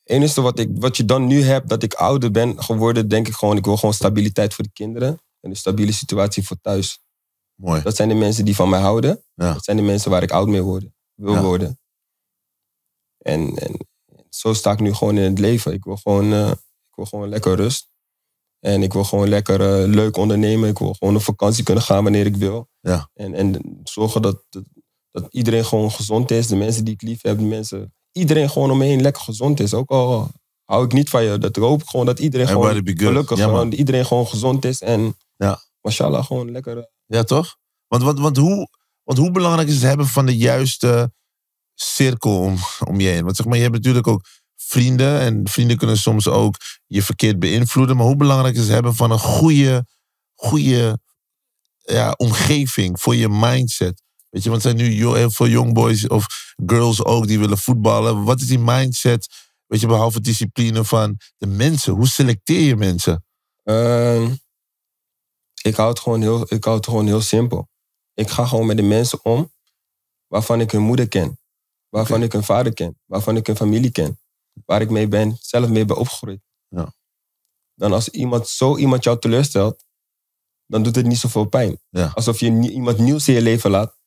Het enige wat, ik, wat je dan nu hebt, dat ik ouder ben geworden, denk ik gewoon, ik wil gewoon stabiliteit voor de kinderen. En een stabiele situatie voor thuis. Mooi. Dat zijn de mensen die van mij houden. Dat zijn de mensen waar ik oud mee wil worden. En, en, zo sta ik nu gewoon in het leven. Ik wil gewoon, eh, ik wil gewoon lekker rust. En ik wil gewoon lekker eh, leuk ondernemen. Ik wil gewoon op vakantie kunnen gaan wanneer ik wil. Ja. En, en zorgen dat, dat iedereen gewoon gezond is. De mensen die ik lief heb, de mensen. Iedereen gewoon omheen lekker gezond is. Ook al hou ik niet van je. Dat hoop ik gewoon dat iedereen gewoon gelukkig ja, gewoon, Iedereen gewoon gezond is. En ja. mashallah gewoon lekker. Eh, ja, toch? Want, want, want, hoe, want hoe belangrijk is het hebben van de juiste cirkel om, om je heen? Want zeg maar, je hebt natuurlijk ook vrienden. En vrienden kunnen soms ook je verkeerd beïnvloeden. Maar hoe belangrijk is het hebben van een goede, goede ja, omgeving voor je mindset? Weet je, want er zijn nu heel veel youngboys of girls ook die willen voetballen. Wat is die mindset? Weet je, behalve discipline van de mensen. Hoe selecteer je mensen? Ehm, ik, hou het gewoon heel, ik hou het gewoon heel simpel. Ik ga gewoon met de mensen om waarvan ik hun moeder ken. Waarvan ik hun vader ken. Waarvan ik hun familie ken waar ik mee ben, zelf mee ben opgegroeid. Ja. Dan als iemand, zo iemand jou teleurstelt, dan doet het niet zoveel pijn. Ja. Alsof je iemand nieuws in je leven laat.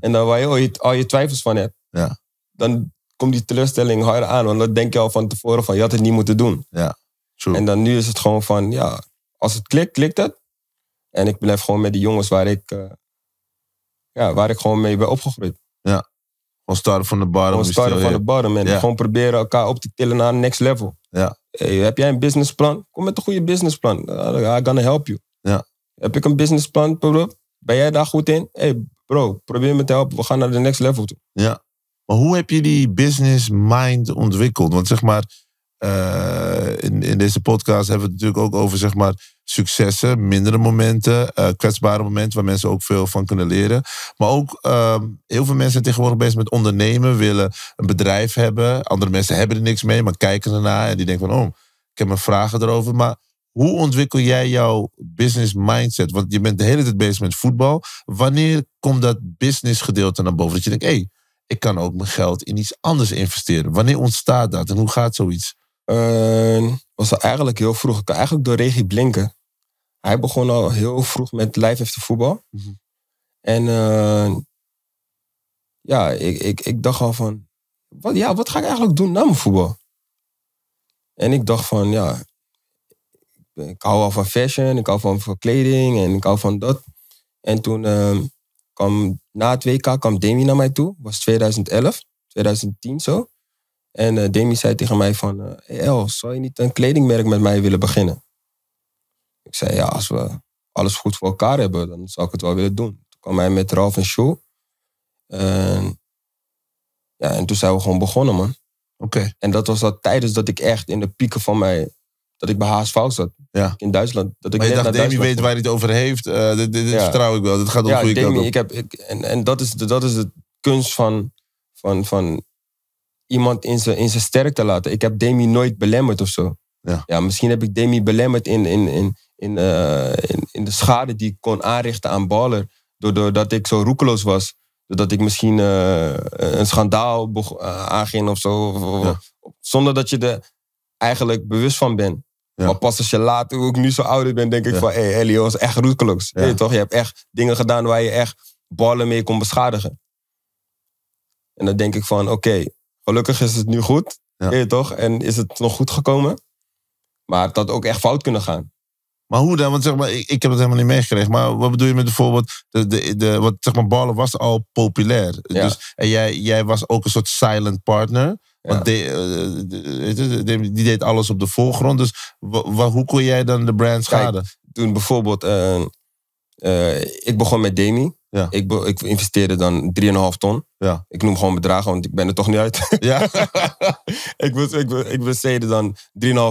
En dan waar je al je, al je twijfels van hebt, ja. dan komt die teleurstelling harder aan. Want dan denk je al van tevoren van, je had het niet moeten doen. Ja, true. En dan nu is het gewoon van, ja, als het klikt, klikt het. En ik blijf gewoon met die jongens waar ik, eh, ja, waar ik gewoon mee ben opgegroeid. Ja. We starten van de bottom. we starten van de bottom, en Gewoon proberen elkaar op te tillen naar next level. Ja. Hey, heb jij een businessplan? Kom met een goede businessplan. I gonna help you. Ja. Heb ik een businessplan, bro? Ben jij daar goed in? hey, bro, probeer me te helpen. We gaan naar de next level toe. Ja. Maar hoe heb je die business mind ontwikkeld? Want zeg maar eh, in, in, deze podcast hebben we het natuurlijk ook over zeg maar, successen, mindere momenten, eh, kwetsbare momenten waar mensen ook veel van kunnen leren. Maar ook ehm, heel veel mensen zijn tegenwoordig bezig met ondernemen, willen een bedrijf hebben. Andere mensen hebben er niks mee, maar kijken ernaar en die denken van, oh, ik heb mijn vragen erover. Maar hoe ontwikkel jij jouw business mindset? Want je bent de hele tijd bezig met voetbal. Wanneer komt dat business gedeelte naar boven? Dat je denkt, hé, hey, ik kan ook mijn geld in iets anders investeren. Wanneer ontstaat dat en hoe gaat zoiets? Uh, was al eigenlijk heel vroeg. Eigenlijk door Regie Blinken. Hij begon al heel vroeg met live after voetbal. Mhm. En uh, ja, ik, ik, ik dacht al van... Wat, ja, wat ga ik eigenlijk doen na mijn voetbal? En ik dacht van, ja... Ik hou al van fashion, ik hou van, kleding en ik hou van dat. En toen ehm, kwam na het WK kwam Demi naar mij toe. was 2011, 2010 zo. En eh, Demi zei tegen mij van, uh, eh, hey El, zou je niet een kledingmerk met mij willen beginnen? Ik zei, ja, als we alles goed voor elkaar hebben, dan zou ik het wel willen doen. Toen kwam hij met Ralph en Show. ja, en toen zijn we gewoon begonnen, man. Oké. En dat was dat tijdens dat ik echt in de pieken van mij, dat ik bij Haas fout zat. Ja. In Duitsland. Dat ik maar je dacht, Demi weet waar hij het over heeft. Uh, dit, vertrouw ik wel. Dit gaat goed. ja, Demi, Ik heb, ik, en en dat, is, dat is de kunst van, van, van iemand in zijn, in zijn sterkte laten. Ik heb Demi nooit belemmerd of zo. Ja. ja misschien heb ik Demi belemmerd in, in, in, in, eh, in, de schade die ik kon aanrichten aan Baller. Doordat ik zo roekeloos was. Doordat ik misschien eh, een schandaal eh, aanging of zo. Zonder dat je er eigenlijk bewust van bent. Ja. Maar pas als je later, hoe ik nu zo ouder ben, denk ik van... Hé, hey, Elio is echt roekeloos. Hey, toch? Je hebt echt dingen gedaan waar je echt ballen mee kon beschadigen. En dan denk ik van, oké, Gelukkig is het nu goed, ja. toch? En is het nog goed gekomen. Maar dat had ook echt fout kunnen gaan. Maar hoe dan? Want zeg maar, ik, ik heb het helemaal niet meegekregen. Maar wat bedoel je met bijvoorbeeld, de, de, de, wat, zeg maar, ballen was al populair. Ja. Dus, en jij, jij was ook een soort silent partner. Ja. Eh, Want de, die deed alles op de voorgrond. Dus hoe kon jij dan de brand schaden? Kijk, toen bijvoorbeeld, eh, eh, ik begon met Demi. Ja. Ik, ik investeerde dan 3,5 ton. Ja. Ik noem gewoon bedragen, want ik ben er toch niet uit. Ja. ik, wil ik, ik besteedde dan 3,5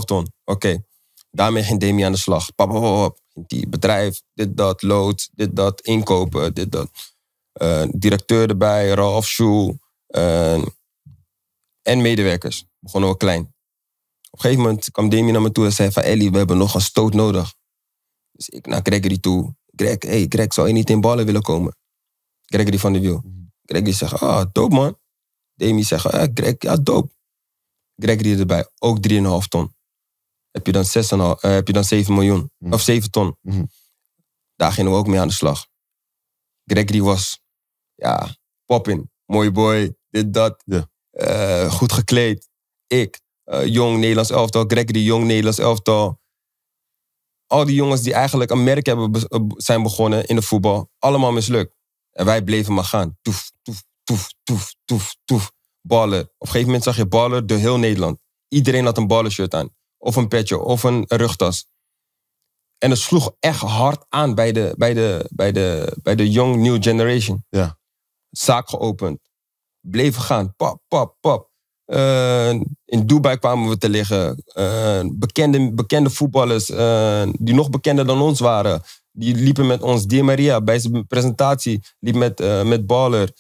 ton. Oké. Daarmee ging Demi aan de slag. Pap, pap, pap. Die bedrijf, dit, dat, lood, dit, dat, inkopen, dit, dat. Eh, directeur erbij, Ralph Sjoel. Eh, en medewerkers. Begonnen we klein. Op een gegeven moment kwam Demi naar me toe en zei van... Ellie, we hebben nog een stoot nodig. Dus ik naar Gregory toe. Greg, hey, Greg, zou je niet in ballen willen komen? Gregory van de Wiel. Mhm. Gregory zegt, ah, dope man. Demi zegt, ah, Greg, ja, doop. Gregory erbij, ook 3,5 ton. Heb je dan, 6 eh, heb je dan 7 miljoen, mhm. of 7 ton. Mhm. Daar gingen we ook mee aan de slag. Gregory was, ja, poppin, mooi boy, dit, dat. Yeah. goed gekleed. Ik, eh, jong Nederlands elftal. Gregory, jong Nederlands elftal al die jongens die eigenlijk een merk hebben, eh, zijn begonnen in de voetbal, allemaal mislukt. En wij bleven maar gaan. Toef, toef, toef, toef, toef, toef. Ballen. Op een gegeven moment zag je ballen door heel Nederland. Iedereen had een ballenshirt aan. Of een petje, of een rugtas. En het sloeg echt hard aan bij de, bij de, bij de, bij de young new generation. Ja. Zaak geopend. Bleven gaan. Pap, pap, pap. Eh, in Dubai kwamen we te liggen. Eh, bekende, bekende voetballers, eh, die nog bekender dan ons waren, die liepen met ons. Di Maria bij zijn presentatie liep met, met Baller.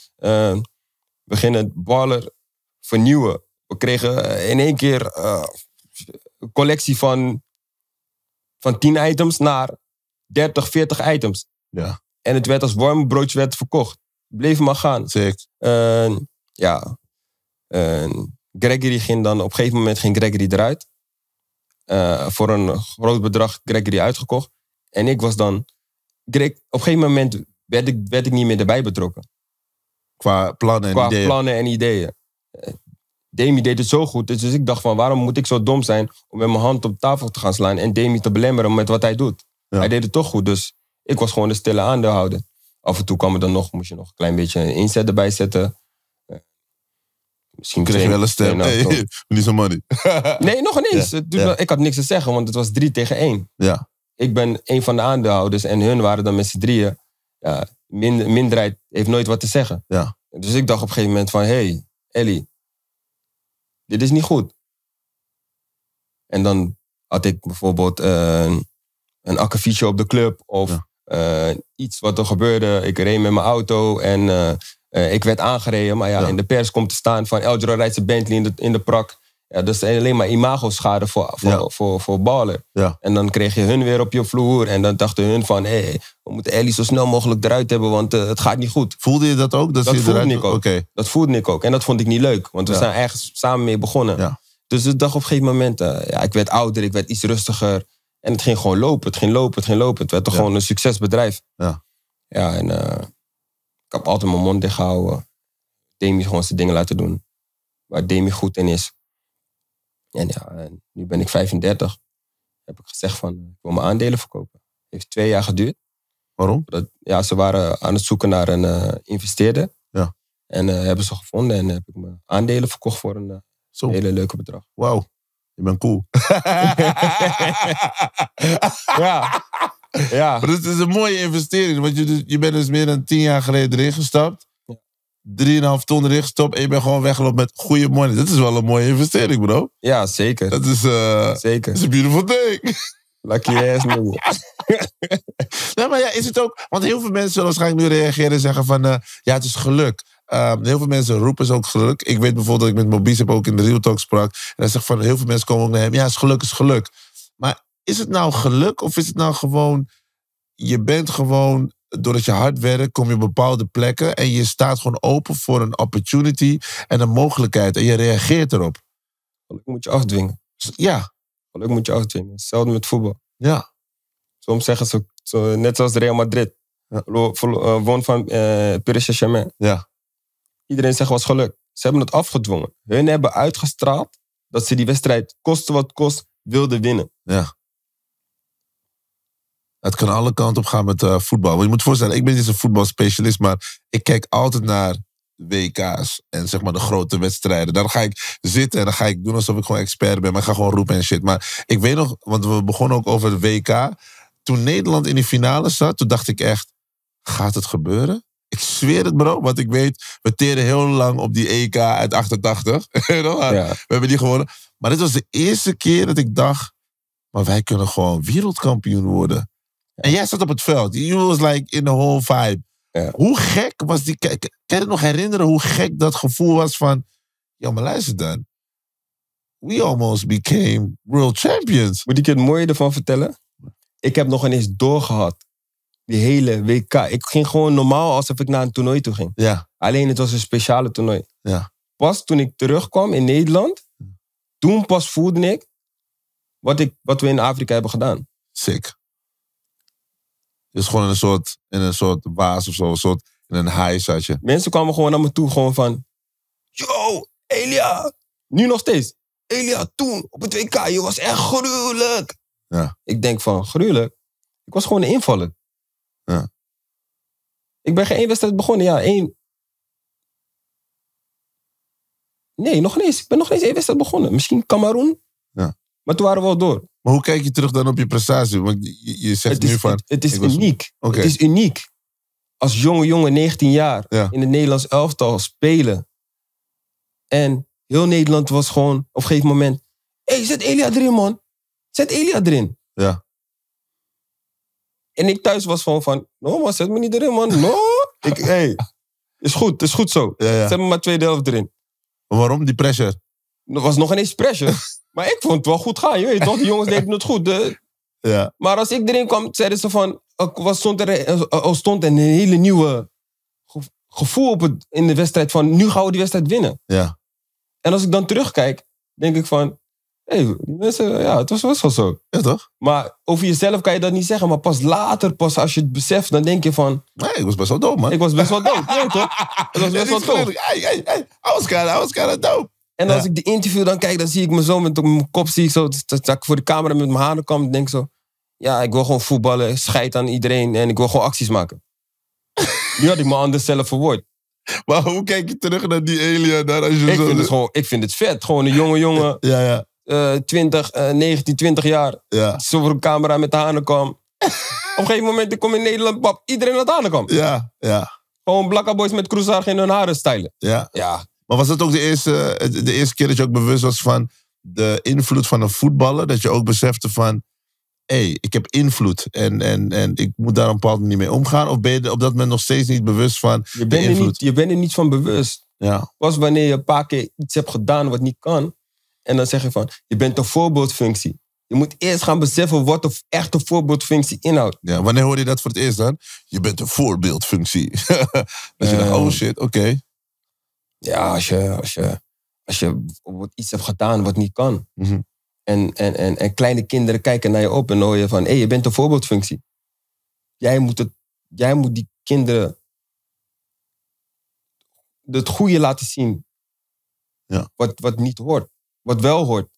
we gingen Baller vernieuwen. We kregen in één keer een collectie van, van 10 items naar 30, 40 items. Ja. En het werd als warm broodje werd verkocht. Bleef maar gaan. Zeker. ja, en Gregory ging dan, op een gegeven moment ging Gregory eruit. Eh, voor een groot bedrag Gregory uitgekocht. En ik was dan, Greg, op een gegeven moment werd ik, werd ik niet meer erbij betrokken. Qua plannen en Qua ideeën. plannen en ideeën. Eh, Demi deed het zo goed, dus, dus ik dacht van waarom moet ik zo dom zijn om met mijn hand op tafel te gaan slaan en Demi te belemmeren met wat hij doet. Hij deed het toch goed, dus ik was gewoon de stille aandeelhouder. Af en toe kwam er dan nog, moest je nog een klein beetje inzet erbij zetten. Misschien kreeg je wel een stem. niet zo money. nee, nog ineens. ik had niks te zeggen, want het was drie tegen één. Ja. Ik ben een van de aandeelhouders en hun waren dan met z'n drieën. Ja, minderheid heeft nooit wat te zeggen. Ja. Dus ik dacht op een gegeven moment van, hé, hey, Ellie, dit is niet goed. En dan had ik bijvoorbeeld eh, een, een op de club of eh, iets wat er gebeurde. Ik reed met mijn auto en eh, eh, ik werd aangereden, maar ja, in de pers komt te staan van Eljero rijdt Bentley in de, in de prak. Ja, dat is alleen maar imago-schade voor, voor, voor, voor, En dan kreeg je hun weer op je vloer. En dan dachten hun van, hé, hey, we moeten Ellie zo snel mogelijk eruit hebben, want eh, het gaat niet goed. Voelde je dat ook? Dat, voelde eruit... ik ook. Dat voelde ik ook. En dat vond ik niet leuk, want we zijn ergens samen mee begonnen. Dus ik dacht op een gegeven moment, eh, ja, ik werd ouder, ik werd iets rustiger. En het ging gewoon lopen, het ging lopen, het ging lopen. Het werd toch gewoon een succesbedrijf. Ja, ja en... Ik heb altijd mijn mond dicht gehouden. Demi gewoon zijn dingen laten doen. Waar Demi goed in is. En ja, nu ben ik 35. Heb ik gezegd van, ik wil mijn aandelen verkopen. Heeft twee jaar geduurd. Waarom? Dat, ja, ze waren aan het zoeken naar een eh, investeerder. Ja. En eh, hebben ze gevonden en heb ik mijn aandelen verkocht voor een uh, hele leuke bedrag. Wauw, je bent cool. ja. Ja. Maar het is een mooie investering. Want je, dus, je bent dus meer dan tien jaar geleden erin gestapt. 3,5 ton erin gestopt en je bent gewoon weggelopen met goede money. Dat is wel een mooie investering, bro. Ja, zeker. Dat is, uh, zeker. Dat is een beautiful thing. Lucky ass nee, maar ja, is het ook... Want heel veel mensen zullen waarschijnlijk nu reageren en zeggen van... Eh, ja, het is geluk. Ehm, heel veel mensen roepen ze ook geluk. Ik weet bijvoorbeeld dat ik met Mobis heb ook in de Real sprak. En hij zegt van, heel veel mensen komen ook naar hem... Ja, het is geluk, het is geluk. Is het nou geluk of is het nou gewoon, je bent gewoon, doordat je hard werkt, kom je op bepaalde plekken en je staat gewoon open voor een opportunity en een mogelijkheid en je reageert erop? Geluk moet je afdwingen. Ja. Geluk moet je afdwingen. Hetzelfde met voetbal. Ja. Soms zeggen ze, zo, net zoals Real Madrid, ja. Eh, won van uh, Paris Saint-Germain. Ja. Iedereen zegt was geluk. Ze hebben het afgedwongen. Hun hebben uitgestraald dat ze die wedstrijd, koste wat kost, wilden winnen. Ja. Het kan alle kanten op gaan met eh, voetbal. Want je moet voorstellen, ik ben niet eens voetbalspecialist, maar ik kijk altijd naar WK's en zeg maar de grote wedstrijden. Dan ga ik zitten en dan ga ik doen alsof ik gewoon expert ben, maar ik ga gewoon roepen en shit. Maar ik weet nog, want we begonnen ook over het WK. Toen Nederland in die finale zat, toen dacht ik echt, gaat het gebeuren? Ik zweer het, bro, want ik weet, we teren heel lang op die EK uit 88. ja. We hebben die gewonnen. Maar dit was de eerste keer dat ik dacht, maar wij kunnen gewoon wereldkampioen worden. En jij zat op het veld. You was like in the whole vibe. Hoe gek was die... Kan je nog herinneren hoe gek dat gevoel was van... Ja, maar luister dan. We almost became world champions. Moet ik je het mooie ervan vertellen? Ik heb nog eens doorgehad. Die hele WK. Ik ging gewoon normaal alsof ik naar een toernooi toe ging. Ja. Alleen het was een speciale toernooi. Ja. Pas toen ik terugkwam in Nederland... Toen pas voelde ik wat, ik wat we in Afrika hebben gedaan. Sick is gewoon een soort, in een soort waas of zo. Een soort, in een high Mensen kwamen gewoon naar me toe, gewoon van... Yo, Elia! Nu nog steeds. Elia, toen op het WK, je was echt gruwelijk. Ja. Ik denk van, gruwelijk? Ik was gewoon een invaller. Ja. Ik ben geen wedstrijd begonnen. Ja, één... Nee, nog niet eens. Ik ben nog niet eens één wedstrijd begonnen. Misschien Cameroen. Ja. Maar toen waren we al door. Maar hoe kijk je terug dan op je prestatie? Want je, zegt is, nu van... Het, is uniek. Het is uniek. Als jonge jongen, 19 jaar, in het Nederlands elftal spelen. En heel Nederland was gewoon op een gegeven moment... Hé, hey, zet Elia erin, man. Zet Elia erin. Ja. En ik thuis was gewoon van... No, man, zet me niet erin, man. No. Hé, hey, is goed, is goed zo. Ja, Zet me maar tweede helft erin. waarom die pressure? Er was nog ineens pressure. maar ik vond het wel goed gaan. Je weet toch, die jongens deden het goed. De... Ja. Maar als ik erin kwam, zeiden ze van... Was, stond er, stond een hele nieuwe gevoel op in de wedstrijd van... Nu gaan we die wedstrijd winnen. Ja. En als ik dan terugkijk, denk ik van... Hé, mensen, ja, het was, best wel zo. Ja, toch? Maar over jezelf kan je dat niet zeggen. Maar pas later, pas als je het beseft, dan denk je van... Nee, ik was best wel dood, man. Ik was best wel dood, nee, toch? Ik was best wel dood. I was kind of dope. En als ik de interview dan kijk, dan zie ik me zo met mijn kop, zie ik zo, dat ik voor de camera met mijn handen kwam, denk zo, ja, ik wil gewoon voetballen, scheid aan iedereen en ik wil gewoon acties maken. Nu had ik me anders zelf verwoord. Maar hoe kijk je terug naar die alien daar als je ik Vind het gewoon, ik vind het vet. Gewoon een jonge jongen. ja, ja. Uh, 20, 19, 20 jaar. Ja. voor een camera met de hanen kwam. Op een gegeven moment ik kom in Nederland, pap, iedereen had haren kwam. Ja, ja. Gewoon Blakka Boys met Cruzaar in hun haren stijlen. Ja. Ja. Maar was dat ook de eerste, de eerste keer dat je ook bewust was van de invloed van een voetballer? Dat je ook besefte van, hé, hey, ik heb invloed en, en, en ik moet daar een bepaald niet mee omgaan? Of ben je op dat moment nog steeds niet bewust van je de invloed? je bent er niet van bewust. Ja. Pas wanneer je een paar keer iets hebt gedaan wat niet kan. En dan zeg je van, je bent een voorbeeldfunctie. Je moet eerst gaan beseffen wat de echte voorbeeldfunctie inhoudt. Ja, wanneer hoorde je dat voor het eerst dan? Je bent een voorbeeldfunctie. dat je dacht, ehm. oh shit, oké ja, als je, als je, als je iets hebt gedaan wat niet kan. Mhm. en, en, en, en kleine kinderen kijken naar je op en hoor je van, hé, hey, je bent een voorbeeldfunctie. Jij moet, het, jij moet die kinderen het goede laten zien. Ja. Wat, wat niet hoort. Wat wel hoort.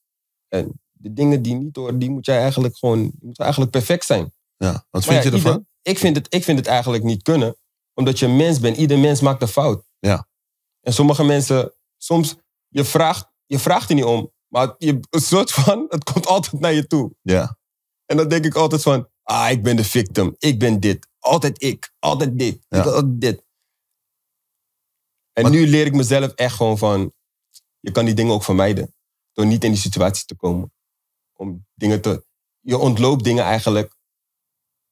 En de dingen die niet hoort die moet jij eigenlijk gewoon, moet eigenlijk perfect zijn. Ja, wat vind je ervan? ik, vind het, ik vind het eigenlijk niet kunnen. Omdat je een mens bent. Ieder mens maakt een fout. Ja. En sommige mensen, soms, je vraagt, je vraagt er niet om. Maar je, een soort van, het komt altijd naar je toe. Ja. En dan denk ik altijd van, ah, ik ben de victim. Ik ben dit. Altijd ik. Altijd dit. Ik, altijd dit. En nu leer ik mezelf echt gewoon van, je kan die dingen ook vermijden. Door niet in die situatie te komen. Om dingen te, je ontloopt dingen eigenlijk.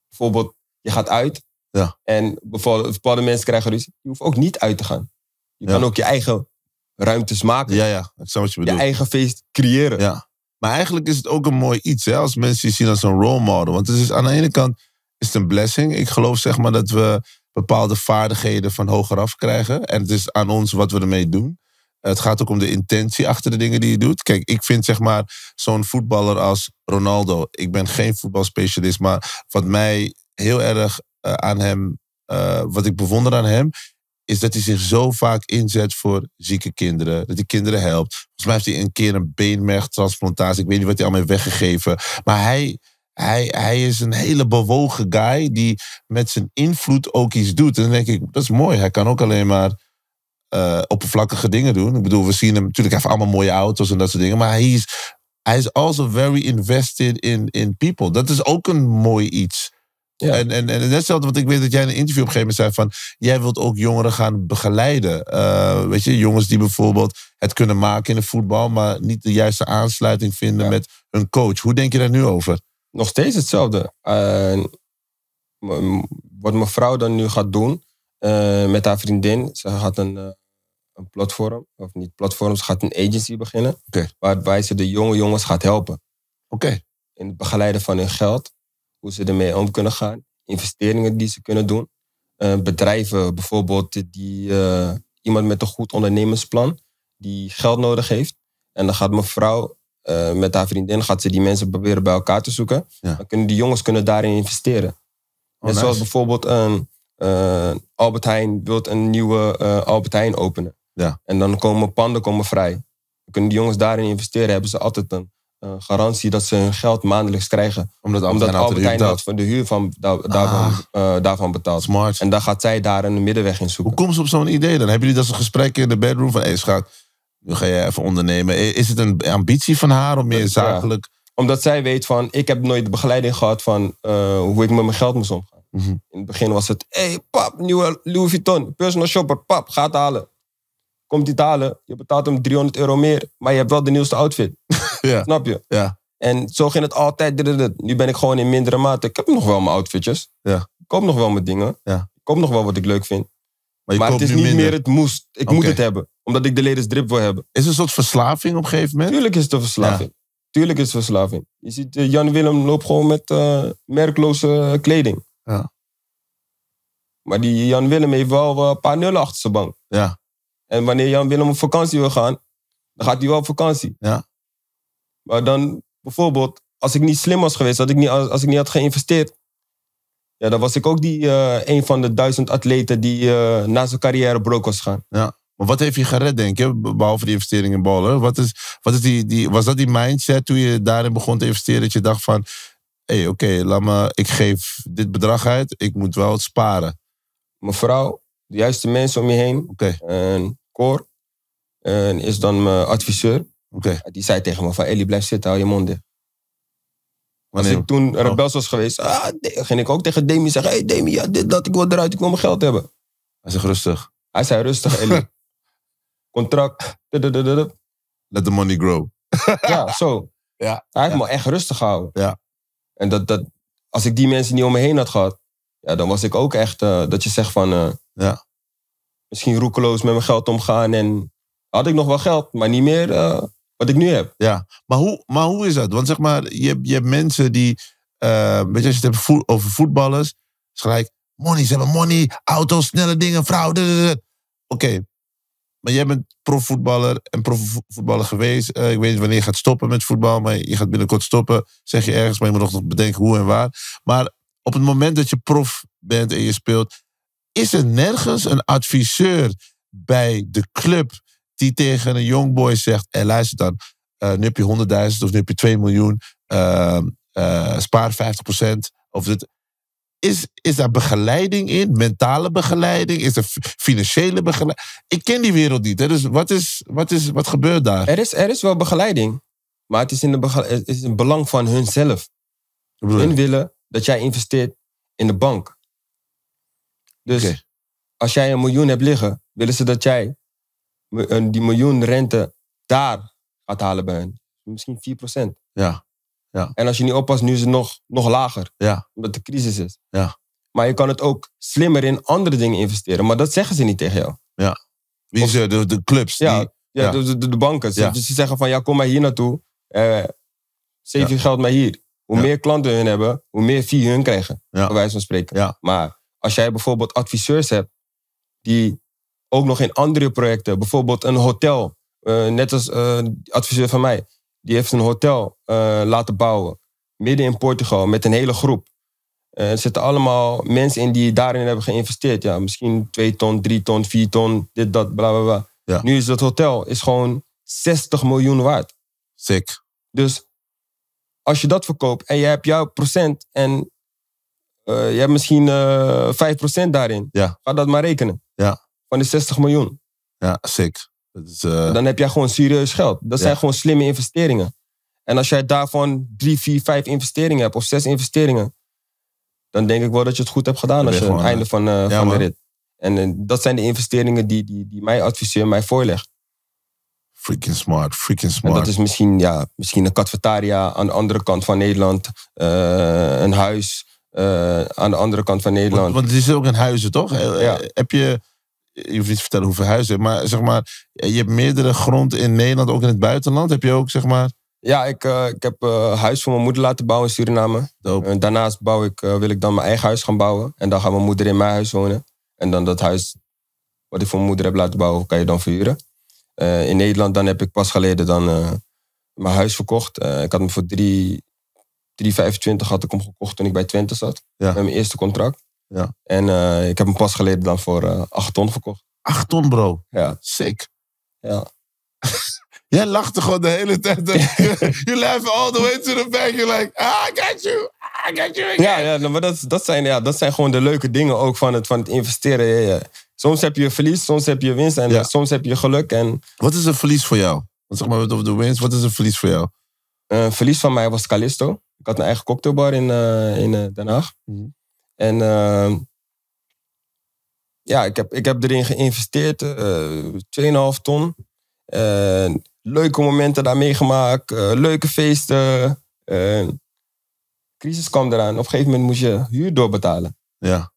Bijvoorbeeld, je gaat uit. Ja. En bepaalde, bepaalde mensen krijgen ruzie. Je hoeft ook niet uit te gaan. Je kan ook je eigen ruimtes maken. Ja, ja, Dat wat je bedoelt. Je eigen feest creëren. Ja. Maar eigenlijk is het ook een mooi iets hè, als mensen je zien als een role model. Want het is, aan de ene kant is het een blessing. Ik geloof zeg maar dat we bepaalde vaardigheden van hoger af krijgen. En het is aan ons wat we ermee doen. Het gaat ook om de intentie achter de dingen die je doet. Kijk, ik vind zeg maar zo'n voetballer als Ronaldo. Ik ben geen voetbalspecialist, maar wat mij heel erg eh, aan hem, eh, wat ik bewonder aan hem, is dat hij zich zo vaak inzet voor zieke kinderen. Dat hij kinderen helpt. Volgens mij heeft hij een keer een beenmergtransplantatie. Ik weet niet wat hij allemaal heeft weggegeven. Maar hij, hij, hij is een hele bewogen guy die met zijn invloed ook iets doet. En dan denk ik, dat is mooi. Hij kan ook alleen maar eh, oppervlakkige dingen doen. Ik bedoel, we zien hem natuurlijk even allemaal mooie auto's en dat soort dingen. Maar hij is, hij is also very invested in, in people. Dat is ook een mooi iets. En, en, en hetzelfde, want ik weet dat jij in een interview op een gegeven moment zei van... jij wilt ook jongeren gaan begeleiden. Eh, weet je, jongens die bijvoorbeeld het kunnen maken in de voetbal... maar niet de juiste aansluiting vinden met een coach. Hoe denk je daar nu over? Nog steeds hetzelfde. Eh, wat mijn vrouw dan nu gaat doen eh, met haar vriendin... ze gaat een, een platform, of niet platform, ze gaat een agency beginnen... Okay. waarbij ze de jonge jongens gaat helpen. Oké. In het begeleiden van hun geld hoe ze ermee om kunnen gaan, investeringen die ze kunnen doen. Eh, bedrijven bijvoorbeeld, die, eh, iemand met een goed ondernemersplan die geld nodig heeft. En dan gaat mevrouw uh, met haar vriendin gaat ze die mensen proberen bij elkaar te zoeken. Dan kunnen die jongens kunnen daarin investeren. Oh, en zoals bijvoorbeeld een, Albert Heijn wil een nieuwe Albert Heijn openen. Ja. En dan komen panden komen vrij. Dan kunnen die jongens daarin investeren. Hebben ze altijd een eh, garantie dat ze hun geld maandelijks krijgen. Omdat de Omdat Albert de huur van, da, ah. daarvan, ah, daarvan betaald. Smart. En dan gaat zij daar een middenweg in zoeken. Hoe komt ze op zo'n idee dan? Hebben jullie dat soort gesprekken in de bedroom van... Hey, schat, nu ga je even ondernemen. Is het een ambitie van haar om meer zakelijk... Omdat zij weet van... Ik heb nooit de begeleiding gehad van eh, hoe ik met mijn geld moest omgaan. Mhm. In het begin was het... hey, pap, nieuwe Louis Vuitton. Personal shopper, pap, gaat halen. Komt die halen. Je betaalt hem 300 euro meer. Maar je hebt wel de nieuwste outfit. Ja. Snap je? Ja. En zo ging het altijd. Nu ben ik gewoon in mindere mate. Ik heb nog wel mijn outfitjes. Ja. Ik koop nog wel mijn dingen. Ja. Ik koop nog wel wat ik leuk vind. Maar, het is niet meer het moest. Ik moet het hebben. Omdat ik de leden drip wil hebben. Is het een soort verslaving op een gegeven moment? Tuurlijk is het een verslaving. Tuurlijk is het verslaving. Je ziet, eh, Jan Willem loopt gewoon met eh, merkloze kleding. Ja. Maar die Jan Willem heeft wel eh, een paar nullen achter zijn bank. Ja. En wanneer Jan Willem op vakantie wil gaan, dan gaat hij wel op vakantie. Ja. Maar dan bijvoorbeeld, als ik niet slim was geweest, had ik niet, als, ik niet had geïnvesteerd, ja, dan was ik ook die, eh, een van de duizend atleten die eh, na zijn carrière broek was gaan. Ja. Maar wat heeft je gered, denk je, behalve die investering in ballen? Wat is, wat is die, die, was dat die mindset toen je daarin begon te investeren? Dat je dacht van, hé, hey, oké, laat me, ik geef dit bedrag uit, ik moet wel het sparen. Mevrouw, de juiste mensen om je heen. Oké. Okay. En Cor en is dan mijn adviseur. Die zei tegen me van, Ellie, blijf zitten, hou je mond dicht. Als ik toen oh. rebels was geweest, ah, ging ik ook tegen Demi zeggen, hey Demi, ja, dit, dat, ik wil eruit, ik wil mijn geld hebben. Hij zegt rustig. Hij zei rustig, Ellie. Contract. Let the money grow. ja, zo. Ja, hij heeft me echt rustig gehouden. Ja. En dat, dat, als ik die mensen niet om me heen had gehad, ja, dan was ik ook echt, eh, dat je zegt van, eh, ja. misschien roekeloos met mijn geld omgaan. En had ik nog wel geld, maar niet meer. Eh, wat ik nu heb. Ja, maar hoe, maar hoe is dat? Want zeg maar, je, je hebt mensen die, eh, weet je, als je het hebt over voetballers, is gelijk, money, ze hebben money, auto's, snelle dingen, fraude. Oké, maar jij bent profvoetballer en profvoetballer geweest. Eh, ik weet niet wanneer je gaat stoppen met voetbal, maar je gaat binnenkort stoppen, zeg je ergens, maar je moet nog bedenken hoe en waar. Maar op het moment dat je prof bent en je speelt, is er nergens een adviseur bij de club die tegen een young boy zegt: hey, eh, luister dan, uh, eh, nu heb je 100.000 of nu heb je 2 miljoen, ehm, eh, spaar 50%. Of dit. Is, is daar begeleiding in? Mentale begeleiding? Is er financiële begeleiding? Ik ken die wereld niet. Hè? Dus wat, is, wat, is, wat gebeurt daar? Er is, er is wel begeleiding. Maar het is in, de het is in belang van hunzelf. Hun willen dat jij investeert in de bank. Dus als jij een miljoen hebt liggen, willen ze dat jij die miljoen rente daar gaat halen bij hen. Misschien 4%. Ja. ja. En als je niet oppast, nu is het nog, nog lager. Ja. Omdat de crisis is. Ja. Maar je kan het ook slimmer in andere dingen investeren. Maar dat zeggen ze niet tegen jou. Ja. Wie of, ze, eh, de, de clubs. Ja, die, ja, De, de, banken. ja. dus ze zeggen van, ja, kom maar hier naartoe. Eh, je geld maar hier. Hoe meer klanten hun hebben, hoe meer fee hun krijgen. Bij wijze van spreken. Maar als jij bijvoorbeeld adviseurs hebt die ook nog in andere projecten. Bijvoorbeeld een hotel. Eh, net als uh, adviseur van mij. Die heeft een hotel eh, laten bouwen. Midden in Portugal met een hele groep. er zitten allemaal mensen in die daarin hebben geïnvesteerd. Ja, misschien 2 ton, 3 ton, 4 ton, dit, dat, bla bla bla. Nu is dat hotel is gewoon 60 miljoen waard. Sick. Dus als je dat verkoopt en je hebt jouw procent en je hebt misschien 5% daarin, ja. ga dat maar rekenen. Ja van die 60 miljoen. Ja, sick. Dat is, eh, Dan heb jij gewoon serieus geld. Dat zijn gewoon slimme investeringen. En als jij daarvan drie, vier, vijf investeringen hebt of zes investeringen, dan denk ik wel dat je het goed hebt gedaan als je aan het einde eh, van, eh, van de rit. En, dat zijn de investeringen die, die, die mijn adviseur mij voorlegt. Freaking smart, freaking smart. En dat is misschien, ja, misschien een cafetaria aan de andere kant van Nederland, een huis aan de andere kant van Nederland. Want, het is ook een huizen, toch? Heb je je hoeft niet te vertellen hoeveel huizen. Maar zeg maar, je hebt meerdere grond in Nederland, ook in het buitenland. Heb je ook, zeg maar. Ja, ik, eh, ik heb uh, huis voor mijn moeder laten bouwen in Suriname. En daarnaast bouw ik, eh, wil ik dan mijn eigen huis gaan bouwen. En dan gaat mijn moeder in mijn huis wonen. En dan dat huis wat ik voor mijn moeder heb laten bouwen, kan je dan verhuren. in Nederland dan heb ik pas geleden dan, mijn huis verkocht. ik had hem voor 3,25 had ik hem gekocht toen ik bij Twente zat. Met mijn eerste contract. Ja. En eh, ik heb hem pas geleden dan voor uh, eh, 8 ton verkocht. 8 ton, bro. Ja. Sick. Ja. Jij lachte gewoon de hele tijd. you laugh all the way to the back. You're like, ah, I got you. Ah, I got you again. Ja, ja nou, maar dat, dat, zijn, ja, dat zijn gewoon de leuke dingen ook van het, van het investeren. Ja, ja. Soms heb je verlies, soms heb je winst en soms heb je geluk. En... Wat is een verlies voor jou? Want zeg maar over de winst, wat is een verlies voor jou? Een verlies van mij was Calisto. Ik had een eigen cocktailbar in, eh, in Den Haag. Mhm. En uh, ja, ik heb, ik heb erin geïnvesteerd. Uh, eh, 2,5 ton. Uh, leuke momenten daar meegemaakt. Eh, leuke feesten. crisis kwam eraan. Op een gegeven moment moest je huur doorbetalen. Ja.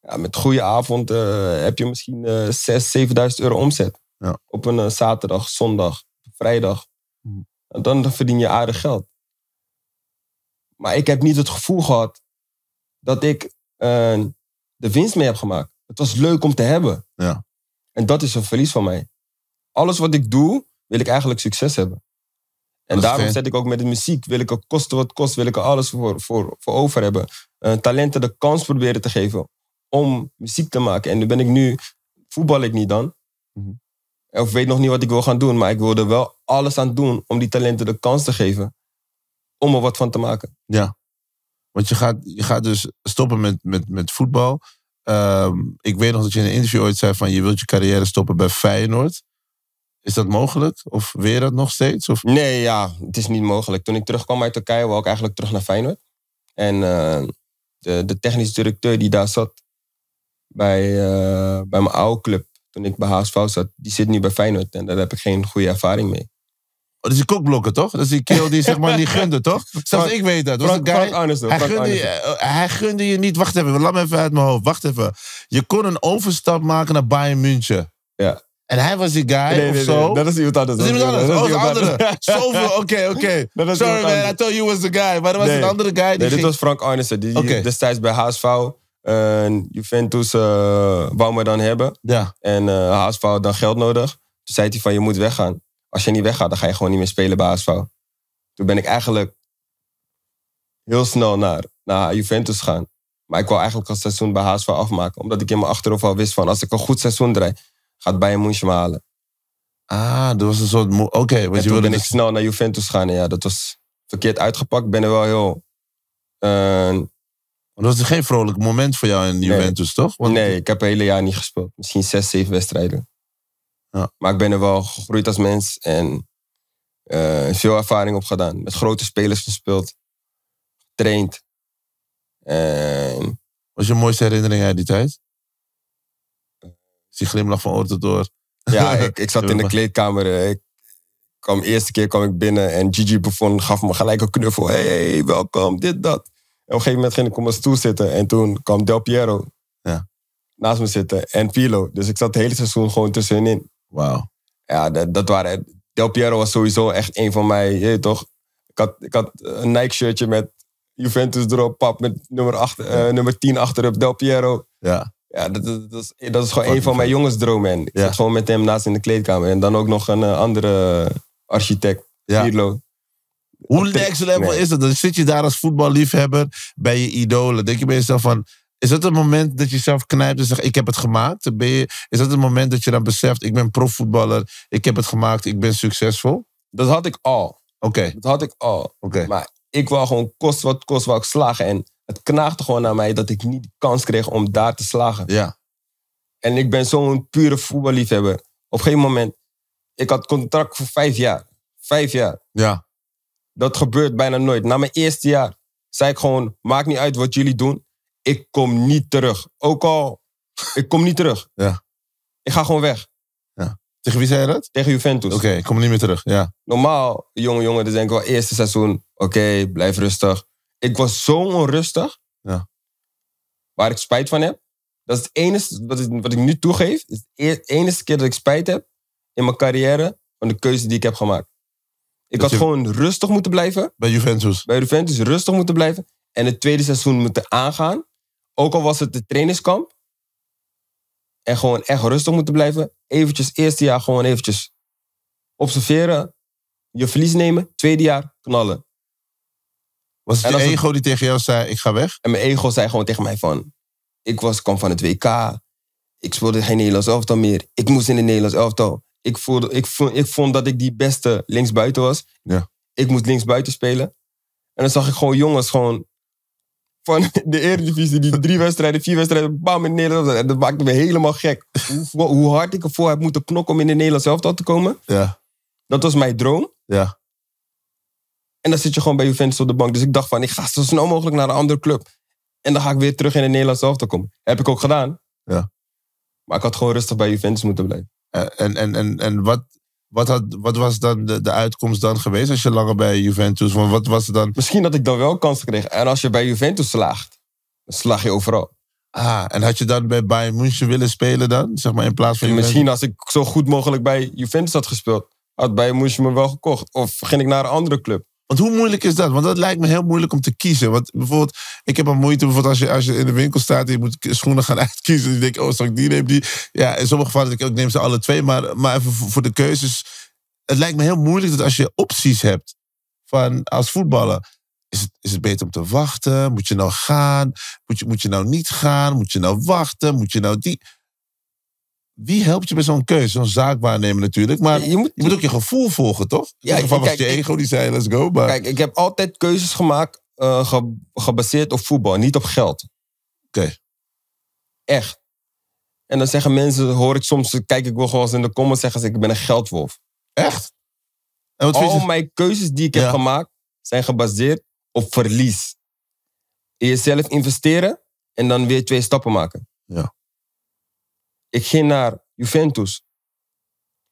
ja met goede avond eh, heb je misschien 6.000, 7.000 euro omzet. Ja. Op een zaterdag, zondag, vrijdag. Hm. En dan verdien je aardig geld. Maar ik heb niet het gevoel gehad dat ik eh, de winst mee heb gemaakt. Het was leuk om te hebben. Ja. En dat is een verlies van mij. Alles wat ik doe, wil ik eigenlijk succes hebben. En daarom zet ik ook met de muziek, wil ik er kosten wat kost, wil ik er alles voor, voor, voor over hebben. Eh, talenten de kans proberen te geven om muziek te maken. En nu ben ik nu, voetbal ik niet dan. Mhm. Of weet nog niet wat ik wil gaan doen, maar ik wil er wel alles aan doen om die talenten de kans te geven om er wat van te maken. Ja. Want je gaat, je gaat dus stoppen met, met, met voetbal. Ehm, ik weet nog dat je in een interview ooit zei van je wilt je carrière stoppen bij Feyenoord. Is dat mogelijk? Of weer dat nog steeds? Of? Nee, ja, het is niet mogelijk. Toen ik terugkwam uit Turkije wou ik eigenlijk terug naar Feyenoord. En eh, de, de directeur die daar zat bij, eh, bij mijn oude club, toen ik bij HSV zat, die zit nu bij Feyenoord. En daar heb ik geen goede ervaring mee. Oh, dat is die kokblokken, toch? Dat is die keel die zeg maar niet gunde, toch? Zelfs ik weet dat. dat was een guy, Frank hij, gunde je, eh, hij, gunde je, niet... Wacht even, laat me even uit mijn hoofd. Wacht even. Je kon een overstap maken naar Bayern München. Ja. En hij was die guy nee, nee, dat is iemand anders. Dat is iemand anders. Dat is andere. Zoveel, oké, oké. Sorry man, I thought you was the guy. Maar er was een andere guy. Die nee, ging... dit was Frank Arnissen. Die destijds bij HSV Je Juventus uh, wou me dan hebben. Ja. En uh, eh, HSV had dan geld nodig. Toen zei hij van, je moet weggaan als je niet weggaat, dan ga je gewoon niet meer spelen bij ASV. Toen ben ik eigenlijk heel snel naar, naar Juventus gaan. Maar ik wil eigenlijk het seizoen bij HSV afmaken. Omdat ik in mijn achterhoofd al wist van... als ik een goed seizoen draai, gaat Bayern München me halen. Ah, dat was een soort... Oké. want je toen ben ik dus- snel naar Juventus gaan. En ja, dat was verkeerd uitgepakt. Ik ben er wel heel... Uh... dat was geen vrolijk moment voor jou in Juventus, toch? Want... Nee, ik heb het hele jaar niet gespeeld. Misschien zes, zeven wedstrijden. Ja. Maar ik ben er wel gegroeid als mens en eh, veel ervaring op gedaan. Met grote spelers gespeeld, getraind. Wat is je mooiste herinnering uit die tijd? die glimlach van oor tot oor. Ja, ik, ik zat in de kleedkamer. Ik kwam, de eerste keer kwam ik binnen en Gigi Buffon gaf me gelijk een knuffel. hey, welkom, dit, dat. En op een gegeven moment ging ik op mijn stoel zitten en toen kwam Del Piero ja. naast me zitten en Pilo. Dus ik zat het hele seizoen gewoon tussenin. Wauw. Ja, dat, dat waren... Del Piero was sowieso echt een van mij, je toch? Ik had, ik had een Nike-shirtje met Juventus erop, pap, met nummer, acht, eh, nummer 10 achterop, Del Piero. Ja. Ja, dat, dat, is, dat is gewoon een van mijn jongensdromen. ik zat gewoon met hem naast in de kleedkamer. En dan ook nog een eh, andere architect, ja. Hoe next level is dat? Dan zit je daar als voetballiefhebber bij je idolen. Denk je bij jezelf van, is dat het moment dat je zelf knijpt en zegt: Ik heb het gemaakt? Ben je, is dat het moment dat je dan beseft: Ik ben profvoetballer, ik heb het gemaakt, ik ben succesvol? Dat had ik al. Oké. Dat had ik al. Oké. Maar ik wou gewoon kost wat kost wou ik slagen. En het knaagde gewoon aan mij dat ik niet de kans kreeg om daar te slagen. Ja. En ik ben zo'n pure voetballiefhebber. Op geen moment, ik had contract voor vijf jaar. Vijf jaar. Ja. Dat gebeurt bijna nooit. Na mijn eerste jaar zei ik gewoon: Maakt niet uit wat jullie doen ik kom niet terug. Ook al, ik kom niet terug. Ja. Ik ga gewoon weg. Ja. Tegen wie zei je dat? Tegen Juventus. Oké, ik kom niet meer terug. Ja. Normaal, jonge jongen, dan denk ik wel eerste seizoen. Oké, blijf rustig. Ik was zo onrustig. Ja. Waar ik spijt van heb. Dat is het enige wat ik, wat ik nu toegeef. Is het enige keer dat ik spijt heb in mijn carrière van de keuze die ik heb gemaakt. Ik had gewoon rustig moeten blijven. Bij Juventus. Bij Juventus rustig moeten blijven. En het tweede seizoen moeten aangaan. Ook al was het de trainingskamp. En gewoon echt rustig moeten blijven. Eventjes eerste jaar gewoon eventjes observeren. Je verlies nemen. Tweede jaar knallen. Was het je ego die tegen jou zei, ik ga weg? En mijn ego zei gewoon tegen mij van... Ik was, kwam van het WK. Ik speelde geen Nederlands elftal meer. Ik moest in de Nederlands elftal. Ik, voelde, ik, vond, ik vond dat ik die beste linksbuiten was. Ja. Ik moest linksbuiten spelen. En dan zag ik gewoon jongens gewoon van de Eredivisie, die drie wedstrijden, vier wedstrijden, bam in Nederland. Dat maakte me helemaal gek. Hoe, hoe, hard ik ervoor heb moeten knokken om in de Nederlands elftal te komen. Ja. Dat was mijn droom. Ja. En dan zit je gewoon bij Juventus op de bank. Dus ik dacht van, ik ga zo snel mogelijk naar een andere club. En dan ga ik weer terug in de Nederlands elftal komen. Heb ik ook gedaan. Ja. Maar ik had gewoon rustig bij Juventus moeten blijven. Eh, en, en, en, en wat wat, had, wat was dan de, de uitkomst dan geweest als je langer bij Juventus? Want wat was dan... Misschien dat ik dan wel kansen kreeg. En als je bij Juventus slaagt, dan slaag je overal. Ah, en had je dan bij Bayern München willen spelen dan? Zeg maar in plaats van Juventus? Misschien als ik zo goed mogelijk bij Juventus had gespeeld, had Bayern München me wel gekocht. Of ging ik naar een andere club. Want hoe moeilijk is dat? Want dat lijkt me heel moeilijk om te kiezen. Want bijvoorbeeld, ik heb al moeite bijvoorbeeld als je, als je in de winkel staat en je moet schoenen gaan uitkiezen. En denk ik, oh, zal ik die neem die? Ja, in sommige gevallen denk oh, ik, neem ze alle twee. Maar, maar even voor de keuzes. Het lijkt me heel moeilijk dat als je opties hebt van, als voetballer. Is het, is het beter om te wachten? Moet je nou gaan? Moet je, moet je nou niet gaan? Moet je nou wachten? Moet je nou die? Wie helpt je bij zo'n keuze? Zo'n zaak waarnemen natuurlijk. Maar je moet, je moet ook je gevoel volgen, toch? Ja, ieder geval je ego die zei, let's go. Kijk, ik heb altijd keuzes gemaakt eh, gebaseerd op voetbal, niet op geld. Oké. Echt. En dan zeggen mensen, hoor ik soms, kijk ik wel gewoon eens in de comments, zeggen ze, ik ben een geldwolf. Echt? En wat Al mijn keuzes die ik heb gemaakt, zijn gebaseerd op verlies. In jezelf investeren en dan weer twee stappen maken. Ik ging naar Juventus.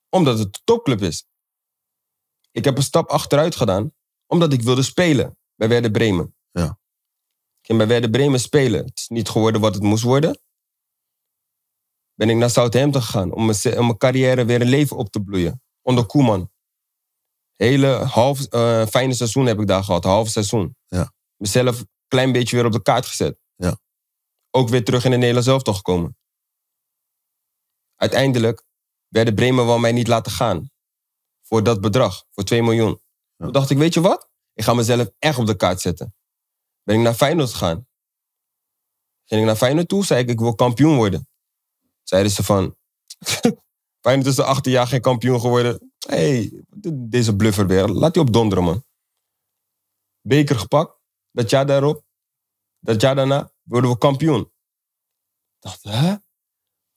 Omdat het de topclub is. Ik heb een stap achteruit gedaan. Omdat ik wilde spelen bij werden Bremen. Ja. Ik ging bij Werder Bremen spelen. Het is niet geworden wat het moest worden. Ben ik naar Southampton gegaan. Om mijn, om mijn carrière weer een leven op te bloeien. Onder Koeman. Hele half, eh, fijne seizoen heb ik daar gehad. Half seizoen. Ja. Mezelf een klein beetje weer op de kaart gezet. Ja. Ook weer terug in de Nederlands elftal gekomen. Uiteindelijk werden Bremen mij niet laten gaan. Voor dat bedrag, voor 2 miljoen. Toen dacht ik, weet je wat? Ik ga mezelf echt op de kaart zetten. Ben ik naar Feyenoord gegaan. Ging ik naar Feyenoord toe, zei ik, ik wil kampioen worden. Zeiden ze van, Feyenoord is de 18 jaar geen kampioen geworden. hey, deze bluffer weer. Laat die op donderen, man. Beker gepakt. Dat jaar daarop. Dat jaar daarna worden we kampioen. Ik dacht, hè?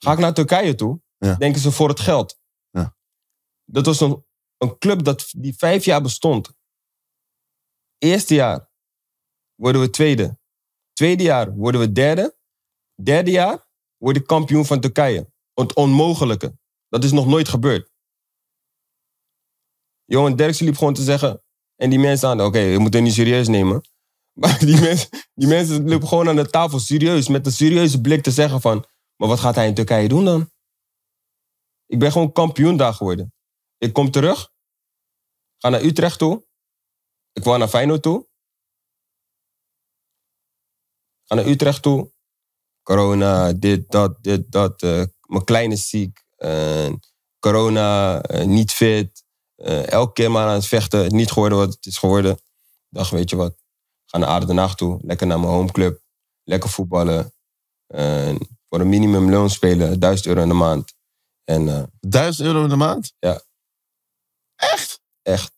Ga ik naar Turkije toe, denken ze voor het geld. Ja. Dat was een, een club dat, die vijf jaar bestond. Eerste jaar worden we tweede. Tweede jaar worden we derde. Derde jaar word ik kampioen van Turkije. Het onmogelijke. Dat is nog nooit gebeurd. Johan Derksen liep gewoon te zeggen. En die mensen aan. Oké, je moet het niet serieus nemen. Maar die mensen, die mensen liepen gewoon aan de tafel serieus. Met een serieuze blik te zeggen van. Maar wat gaat hij in Turkije doen dan? Ik ben gewoon kampioen daar geworden. Ik kom terug. Ga naar Utrecht toe. Ik wou naar Feyenoord toe. Ga naar Utrecht toe. Corona, dit, dat, dit, dat. Eh, mijn kleine ziek. corona, eh, niet fit. Eh, elke keer maar aan het vechten. Niet geworden wat het is geworden. Dacht weet je wat. Ga naar Aardenacht toe. Lekker naar mijn homeclub. Lekker voetballen voor een minimumloon spelen 1000 euro in de maand. En, uh, eh, 1000 euro in de maand? Ja. Echt? Echt.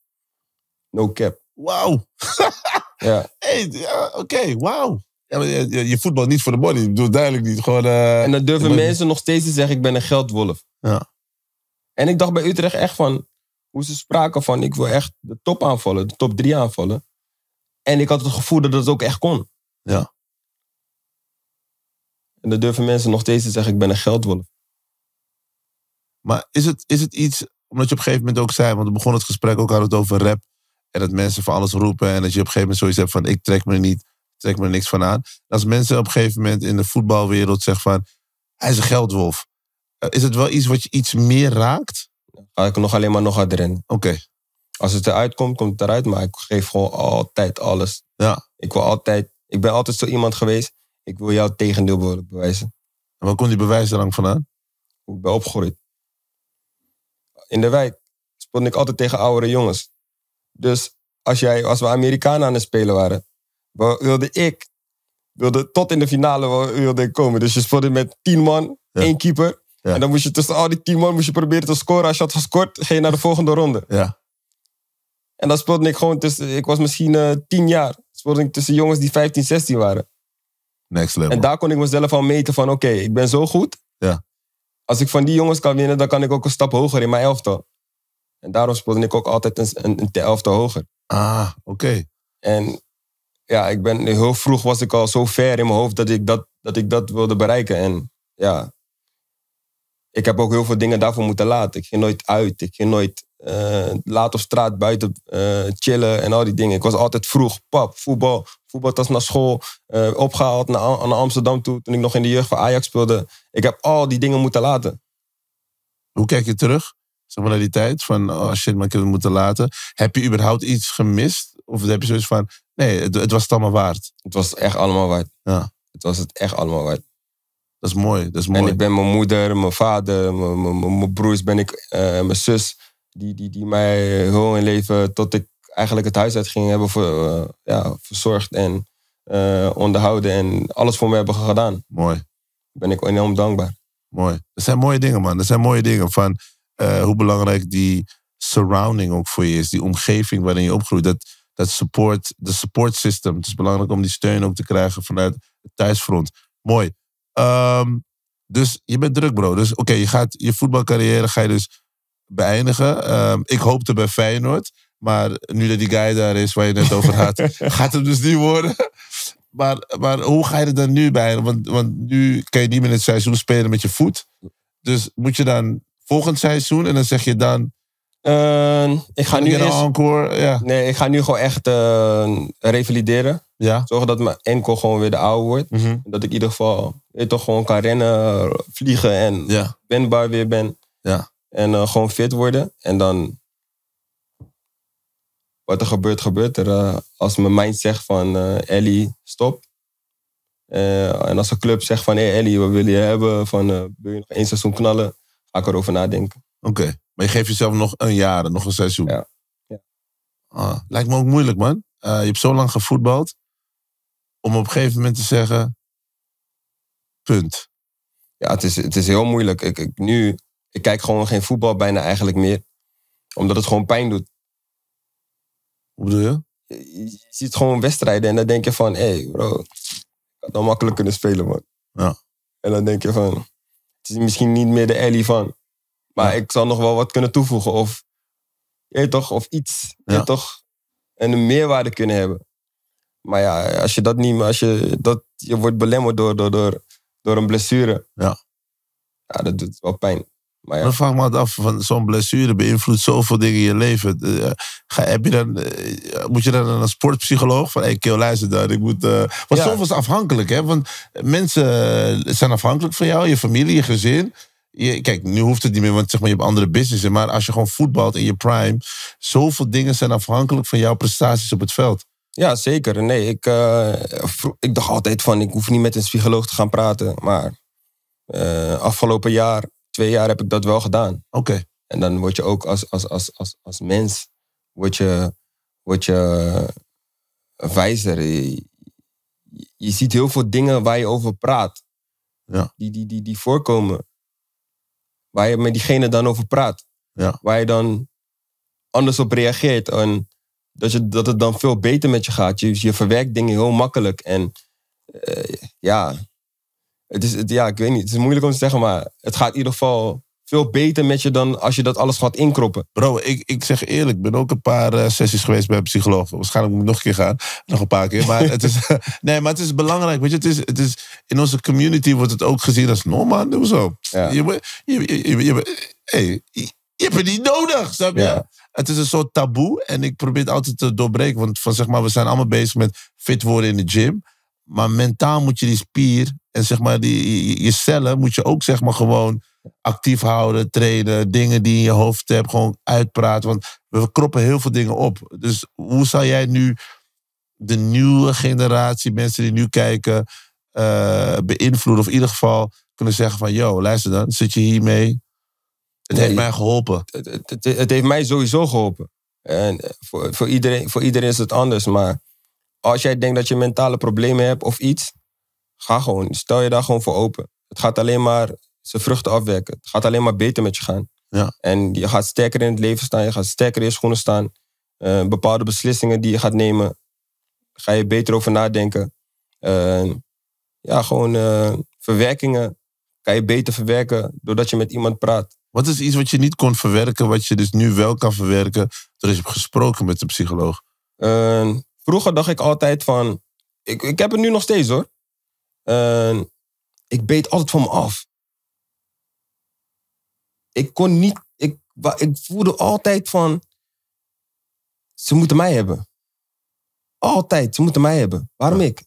No cap. Wauw. ja. Hey, Oké, okay, wauw. je, je, voetbal niet voor de body Ik bedoel, duidelijk niet. Gewoon, eh, en dan durven mensen nog steeds te zeggen, ik ben een geldwolf. Ja. En ik dacht bij Utrecht echt van, hoe ze spraken van, ik wil echt de top aanvallen, de top drie aanvallen. En ik had het gevoel dat dat ook echt kon. Ja. En dan durven mensen nog steeds te zeggen, ik ben een geldwolf. Maar is het, is het iets, omdat je op een gegeven moment ook zei, want we begon het gesprek ook aan het over rap. En dat mensen van alles roepen. En dat je op een gegeven moment zoiets hebt van, ik trek me niet, trek me niks van aan. Als mensen op een gegeven moment in de voetbalwereld zeggen van, hij is een geldwolf. Eh, is het wel iets wat je iets meer raakt? Ga ik nog alleen maar nog harder in. Oké. Als het eruit komt, komt het eruit. Maar ik geef gewoon altijd alles. Ja. Ik wil altijd, ik ben altijd zo iemand geweest ik wil jou het tegendeel bewijzen. En waar komt die bewijsdrang vandaan? Hoe ik ben opgegroeid. In de wijk speelde ik altijd tegen oudere jongens. Dus als, jij, als we Amerikanen aan het spelen waren, wilde ik wilde, tot in de finale wilde komen. Dus je speelde met tien man, één keeper. En dan moest je tussen al die tien man moest je proberen te scoren. Als je had gescoord, ging je naar de volgende ronde. Ja. En dan speelde ik gewoon tussen, ik was misschien uh, tien jaar. Speelde ik tussen jongens die 15, 16 waren. Next level. En daar kon ik mezelf al meten van, oké, ik ben zo goed. Ja. Als ik van die jongens kan winnen, dan kan ik ook een stap hoger in mijn elftal. En daarom speelde ik ook altijd een, een, elftal hoger. Ah, oké. En ja, ik ben, heel vroeg was ik al zo ver in mijn hoofd dat ik dat, dat, ik dat wilde bereiken. En ja, ik heb ook heel veel dingen daarvoor moeten laten. Ik ging nooit uit. Ik ging nooit eh, laat op straat buiten eh, chillen en al die dingen. Ik was altijd vroeg, pap, voetbal, voetbaltas naar school. Eh, opgehaald naar, Amsterdam toe toen ik nog in de jeugd van Ajax speelde. Ik heb al die dingen moeten laten. Hoe kijk je terug? Zeg maar naar die tijd van, oh shit, maar ik moeten laten. Heb je überhaupt iets gemist? Of heb je zoiets van, nee, het, het was het allemaal waard? Het was echt allemaal waard. Ja. Het was het echt allemaal waard. Dat is mooi, dat is mooi. En ik ben mijn moeder, mijn vader, mijn, mijn, mijn broers, ben ik, eh, mijn zus. Die, die, die mij heel in leven tot ik eigenlijk het huis uit ging hebben voor, eh, ja, verzorgd en eh, onderhouden en alles voor me hebben gedaan. Mooi. ben ik enorm dankbaar. Mooi. Dat zijn mooie dingen, man. Dat zijn mooie dingen van eh, hoe belangrijk die surrounding ook voor je is. Die omgeving waarin je opgroeit. Dat, dat support, de support system. Het is belangrijk om die steun ook te krijgen vanuit het thuisfront. Mooi. Ehm, dus je bent druk, bro. Dus oké, je gaat je voetbalcarrière ga je dus beëindigen. Um, ik hoopte bij Feyenoord. Maar nu dat die guy daar is waar je het net over had, gaat het dus niet worden. Maar, maar hoe ga je er dan nu bij? Want, want nu kan je niet meer het seizoen spelen met je voet. Dus moet je dan volgend seizoen en dan zeg je dan. Ehm, ik ga nu eerst, ja. Nee, ik ga nu gewoon echt ehm, revalideren. Ja. Zorgen dat mijn enkel gewoon weer de oude wordt. Mhm. Dat ik in ieder geval weer toch gewoon kan rennen, vliegen en ja. wendbaar weer ben. Ja. En eh, gewoon fit worden. En dan wat er gebeurt, gebeurt er. Eh, als mijn mind zegt van eh, Ellie, stop. Eh, en als een club zegt van hé Ellie, wat wil je hebben? Van, wil je nog één seizoen knallen? Ga ik erover nadenken. Oké, maar je geeft jezelf nog een jaar, nog een seizoen. Ja. ja. Ah, lijkt me ook moeilijk, man. je hebt zo lang gevoetbald. Om op een gegeven moment te zeggen, punt. Ja, het is, het is heel moeilijk. Ik, ik, nu, ik kijk gewoon geen voetbal bijna eigenlijk meer. Omdat het gewoon pijn doet hoe bedoel je? je ziet gewoon wedstrijden en dan denk je van, hé hey bro, ik had dan makkelijk kunnen spelen man. Ja. En dan denk je van, het is misschien niet meer de Ellie van, maar ik zal nog wel wat kunnen toevoegen of, je toch, of iets, ja. je toch, en een meerwaarde kunnen hebben. Maar ja, als je dat niet, als je dat, je wordt belemmerd door, door, door, door een blessure. Ja. Ja, dat doet wel pijn. Maar ja. Dan vraag ik me af, van zo'n blessure beïnvloedt zoveel dingen in je leven. Eh, ga, heb je dan, eh, moet je dan een sportpsycholoog? Van, hey, Keel, luister dan, ik moet... Uh, want ja. zoveel is afhankelijk, hè? Want mensen zijn afhankelijk van jou, je familie, je gezin. Je, kijk, nu hoeft het niet meer, want zeg maar, je hebt andere businessen. Maar als je gewoon voetbalt in je prime, zoveel dingen zijn afhankelijk van jouw prestaties op het veld. Ja, zeker. Nee, ik, ik dacht altijd van, ik hoef niet met een psycholoog te gaan praten. Maar afgelopen jaar twee jaar heb ik dat wel gedaan. Oké. En dan word je ook als, als, als, als, als mens word je, word je eh, wijzer. Je, ziet heel veel dingen waar je over praat. Ja. Die, die, die, die voorkomen. Waar je met diegene dan over praat. Ja. Waar je dan anders op reageert. En dat, je, dat het dan veel beter met je gaat. Je, je verwerkt dingen heel makkelijk. En eh, ja, het is, ja, ik weet niet, het is moeilijk om te zeggen, maar het gaat in ieder geval veel beter met je dan als je dat alles gaat inkroppen. Bro, ik, ik zeg eerlijk, ik ben ook een paar eh, sessies geweest bij een psycholoog. Waarschijnlijk moet ik nog een keer gaan. Nog een paar keer. Maar het is, nee, maar het is belangrijk. Weet je, het is, het is, in onze community wordt het ook gezien als normaal. Doe zo. Je, je, je, hey, je, hebt het niet nodig, snap je? Het is een soort taboe en ik probeer het altijd te doorbreken. Want van, zeg maar, we zijn allemaal bezig met fit worden in de gym. Maar mentaal moet je die spier en zeg maar die, je, cellen moet je ook zeg maar gewoon actief houden, trainen, dingen die in je hoofd hebt, gewoon uitpraten. Want we kroppen heel veel dingen op. Dus hoe zou jij nu de nieuwe generatie, mensen die nu kijken, uh, beïnvloeden? Of in ieder geval kunnen zeggen van, yo, luister dan, zit je hiermee? Het heeft mij geholpen. Het, het heeft mij sowieso geholpen. En voor, voor, iedereen, voor iedereen is het anders, maar als jij denkt dat je mentale problemen hebt of iets, ga gewoon. Stel je daar gewoon voor open. Het gaat alleen maar zijn vruchten afwerken. Het gaat alleen maar beter met je gaan. Ja. En je gaat sterker in het leven staan, je gaat sterker in je schoenen staan. Eh, bepaalde beslissingen die je gaat nemen, ga je beter over nadenken. Eh, ja, gewoon eh, verwerkingen kan je beter verwerken doordat je met iemand praat. Wat is iets wat je niet kon verwerken, wat je dus nu wel kan verwerken, Er je hebt gesproken met een psycholoog? Vroeger dacht ik altijd van. Ik, ik heb het nu nog steeds hoor. ik beet altijd van me af. Ik kon niet. Ik, ik voelde altijd van. Ze moeten mij hebben. Altijd, ze moeten mij hebben. Waarom ik?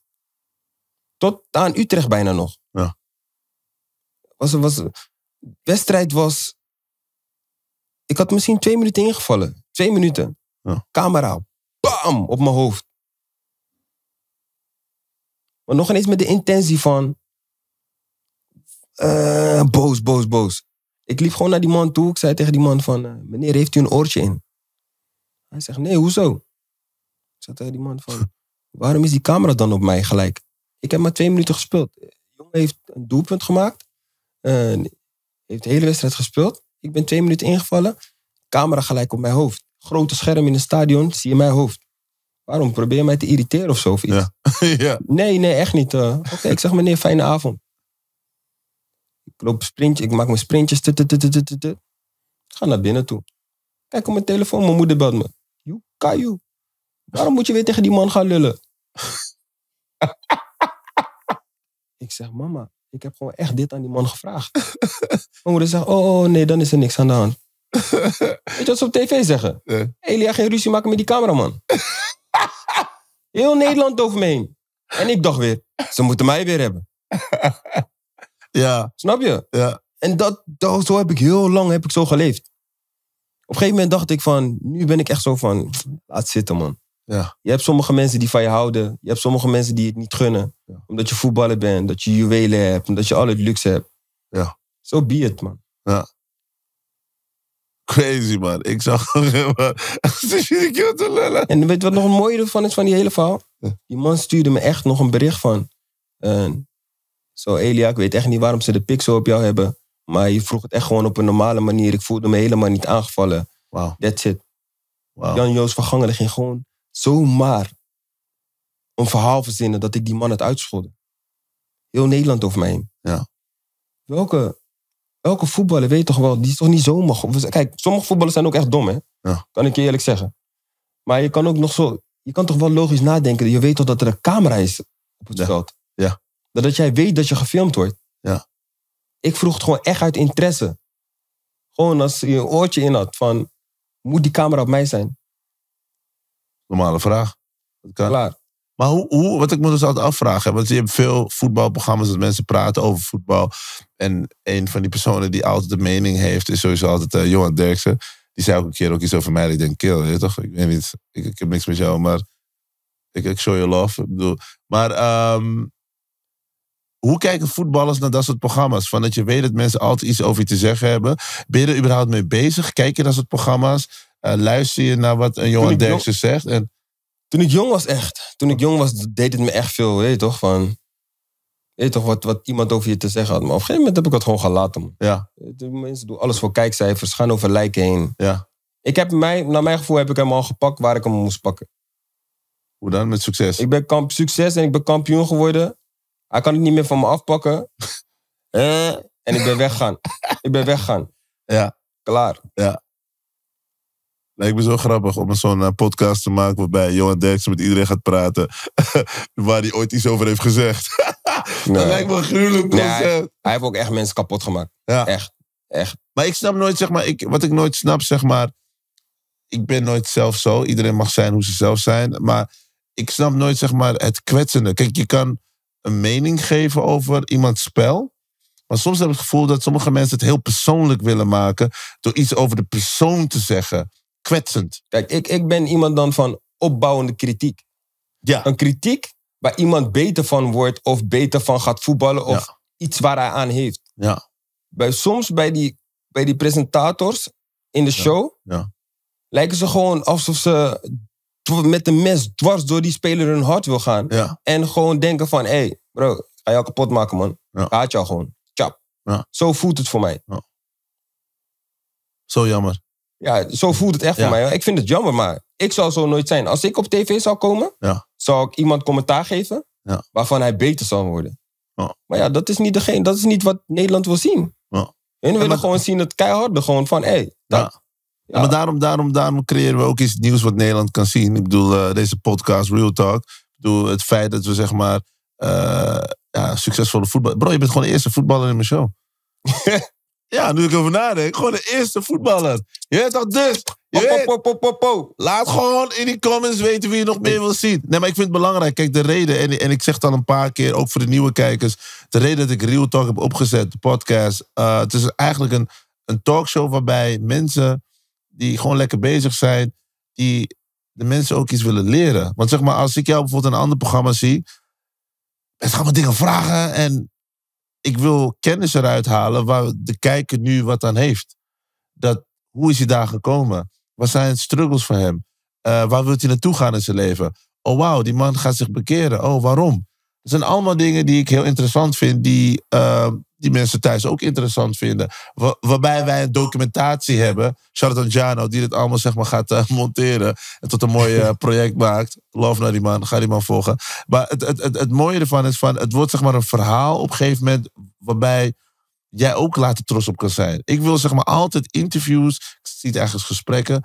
Tot aan Utrecht bijna nog. Ja. Was, was, wedstrijd was. Ik had misschien twee minuten ingevallen. Twee minuten. Ja. Camera op mijn hoofd. Maar nog eens met de intentie van. Eh, boos, boos, boos. Ik liep gewoon naar die man toe. Ik zei tegen die man van, eh, meneer, heeft u een oortje in? Hij zegt, nee, hoezo? Ik zei tegen die man van, waarom is die camera dan op mij gelijk? Ik heb maar twee minuten gespeeld. De jongen heeft een doelpunt gemaakt. heeft de hele wedstrijd gespeeld. Ik ben twee minuten ingevallen. Camera gelijk op mijn hoofd. Grote scherm in het stadion, zie je mijn hoofd. Waarom? Probeer mij te irriteren of zo of iets? Ja. Nee, nee, echt niet. Eh. Oké, ik zeg meneer, fijne avond. Ik loop sprintje, ik maak mijn sprintjes. Ga naar binnen toe. Kijk op mijn telefoon, mijn moeder belt me. You you? Waarom moet je weer tegen die man gaan lullen? ik zeg, mama, ik heb gewoon echt dit aan die man gevraagd. mijn moeder zegt, oh, oh, oh, nee, dan is er niks aan de hand. Weet je wat ze op tv zeggen? Nee. Elia, geen ruzie maken met die cameraman. Heel Nederland over me heen. En ik dacht weer, ze moeten mij weer hebben. Ja. Snap je? Ja. En dat, dat, zo heb ik heel lang heb ik zo geleefd. Op een gegeven moment dacht ik van, nu ben ik echt zo van, laat zitten man. Ja. Je hebt sommige mensen die van je houden. Je hebt sommige mensen die het niet gunnen. Omdat je voetballer bent, dat je juwelen hebt, omdat je al het luxe hebt. Ja. Zo so be it, man. Ja. Crazy, man. Ik zag gewoon helemaal. En weet je wat nog een mooie ervan is van die hele verhaal? Die man stuurde me echt nog een bericht van... Eh, zo, Elia, ik weet echt niet waarom ze de pik zo op jou hebben. Maar je vroeg het echt gewoon op een normale manier. Ik voelde me helemaal niet aangevallen. Wow. That's it. Wow. Jan-Joos van Gangelen ging gewoon zomaar een verhaal verzinnen dat ik die man het uitscholden. Heel Nederland over mij heen. Ja. Welke Elke voetballer weet toch wel, die is toch niet zomaar. Kijk, sommige voetballers zijn ook echt dom, hè? Kan ik je eerlijk zeggen. Maar je kan ook nog zo. Je kan toch wel logisch nadenken. Je weet toch dat er een camera is op het veld. Ja. Dat, dat jij weet dat je gefilmd wordt. Ja. Ik vroeg het gewoon echt uit interesse. Gewoon als je een oortje in had van, moet die camera op mij zijn? Normale vraag. Klaar. Maar hoe, wat ik me dus altijd afvragen, want je hebt veel voetbalprogramma's dat mensen praten over voetbal. En een van die personen die altijd de mening heeft, is sowieso altijd uh, Johan Derksen. Die zei ook een keer ook iets over mij. Dat ik denk, kill, je toch? Ik weet niet, ik, ik, heb niks met jou, maar ik, ik show je love. maar ehm, hoe kijken voetballers naar dat soort programma's? Van dat je weet dat mensen altijd iets over je te zeggen hebben. Ben je er überhaupt mee bezig? Kijk je naar soort programma's? Eh, luister je naar wat een Johan Derksen zegt? En toen ik jong was, echt. Toen ik oh. jong was, deed het me echt veel, weet je toch? Van, weet je toch, wat, wat iemand over je te zeggen had. Maar op een gegeven moment heb ik het gewoon gelaten. Ja. De mensen doen alles voor kijkcijfers, gaan over lijken heen. Ja. Ik heb mij, naar mijn gevoel heb ik hem al gepakt waar ik hem moest pakken. Hoe dan? Met succes? Ik ben kamp, succes en ik ben kampioen geworden. Hij kan het niet meer van me afpakken. eh, en ik ben weggaan. ik ben weggaan. Ja. Klaar. Ja. Lijkt me zo grappig om zo'n eh, podcast te maken waarbij Johan Derksen met iedereen gaat praten. waar hij ooit iets over heeft gezegd. dat lijkt me een gruwelijk concept. hij, hij, heeft ook echt mensen kapot gemaakt. Ja. Echt, echt. Maar ik snap nooit, zeg maar, ik, wat ik nooit snap, zeg maar. Ik ben nooit zelf zo. Iedereen mag zijn hoe ze zelf zijn. Maar ik snap nooit, zeg maar, het kwetsende. Kijk, je kan een mening geven over iemands spel. Maar soms heb ik het gevoel dat sommige mensen het heel persoonlijk willen maken. door iets over de persoon te zeggen kwetsend. Kijk, ik, ik ben iemand dan van opbouwende kritiek. Ja. Een kritiek waar iemand beter van wordt of beter van gaat voetballen of iets waar hij aan heeft. Ja. Bij, soms bij die, bij die presentators in de show ja. lijken ze gewoon alsof ze met een mes dwars door die speler hun hart wil gaan. En gewoon denken van, hé hey, bro, ga jou kapot maken man. Haat jou gewoon. Chap. Zo voelt het voor mij. Zo jammer. Ja, zo voelt het echt voor mij. Ik vind het jammer, maar ik zou zo nooit zijn. Als ik op tv zou komen, ja. zou ik iemand commentaar geven waarvan hij beter zal worden. Maar ja, dat is, niet degene, dat is niet wat Nederland wil zien. Ja. En we willen gewoon zien het keiharde, gewoon van hé. ja. Maar daarom, daarom, daarom creëren we ook iets nieuws wat Nederland kan zien. Ik bedoel, eh, deze podcast, Real Talk. Ik bedoel, het feit dat we zeg maar eh, ja, succesvolle voetbal. Bro, je bent gewoon de eerste voetballer in mijn show. Ja, nu ik erover nadenk. Gewoon de eerste voetballer. Je weet toch dus? Je po, po, po, po, Laat gewoon in die comments weten wie je nog meer wil zien. Nee, maar ik vind het belangrijk. Kijk, de reden, en, en ik zeg het al een paar keer, ook voor de nieuwe kijkers. De reden dat ik Real Talk heb opgezet, de podcast. Eh, het is eigenlijk een, een talkshow waarbij mensen die gewoon lekker bezig zijn, die de mensen ook iets willen leren. Want zeg maar, als ik jou bijvoorbeeld in een ander programma zie, mensen gaan me dingen vragen en ik wil kennis eruit halen waar de kijker nu wat aan heeft. Dat, hoe is hij daar gekomen? Wat zijn struggles voor hem? Eh, waar wil hij naartoe gaan in zijn leven? Oh wauw, die man gaat zich bekeren. Oh, waarom? Dat zijn allemaal dingen die ik heel interessant vind, die, ehm, die mensen thuis ook interessant vinden. waarbij wij een documentatie hebben. Charlotte Giano, die het allemaal zeg maar, gaat eh, monteren. En tot een mooi eh, project maakt. Love naar die man, ga die man volgen. Maar het, het, het, het mooie ervan is, van, het wordt zeg maar, een verhaal op een gegeven moment. waarbij jij ook later trots op kan zijn. Ik wil zeg maar, altijd interviews, ik zie het ergens gesprekken.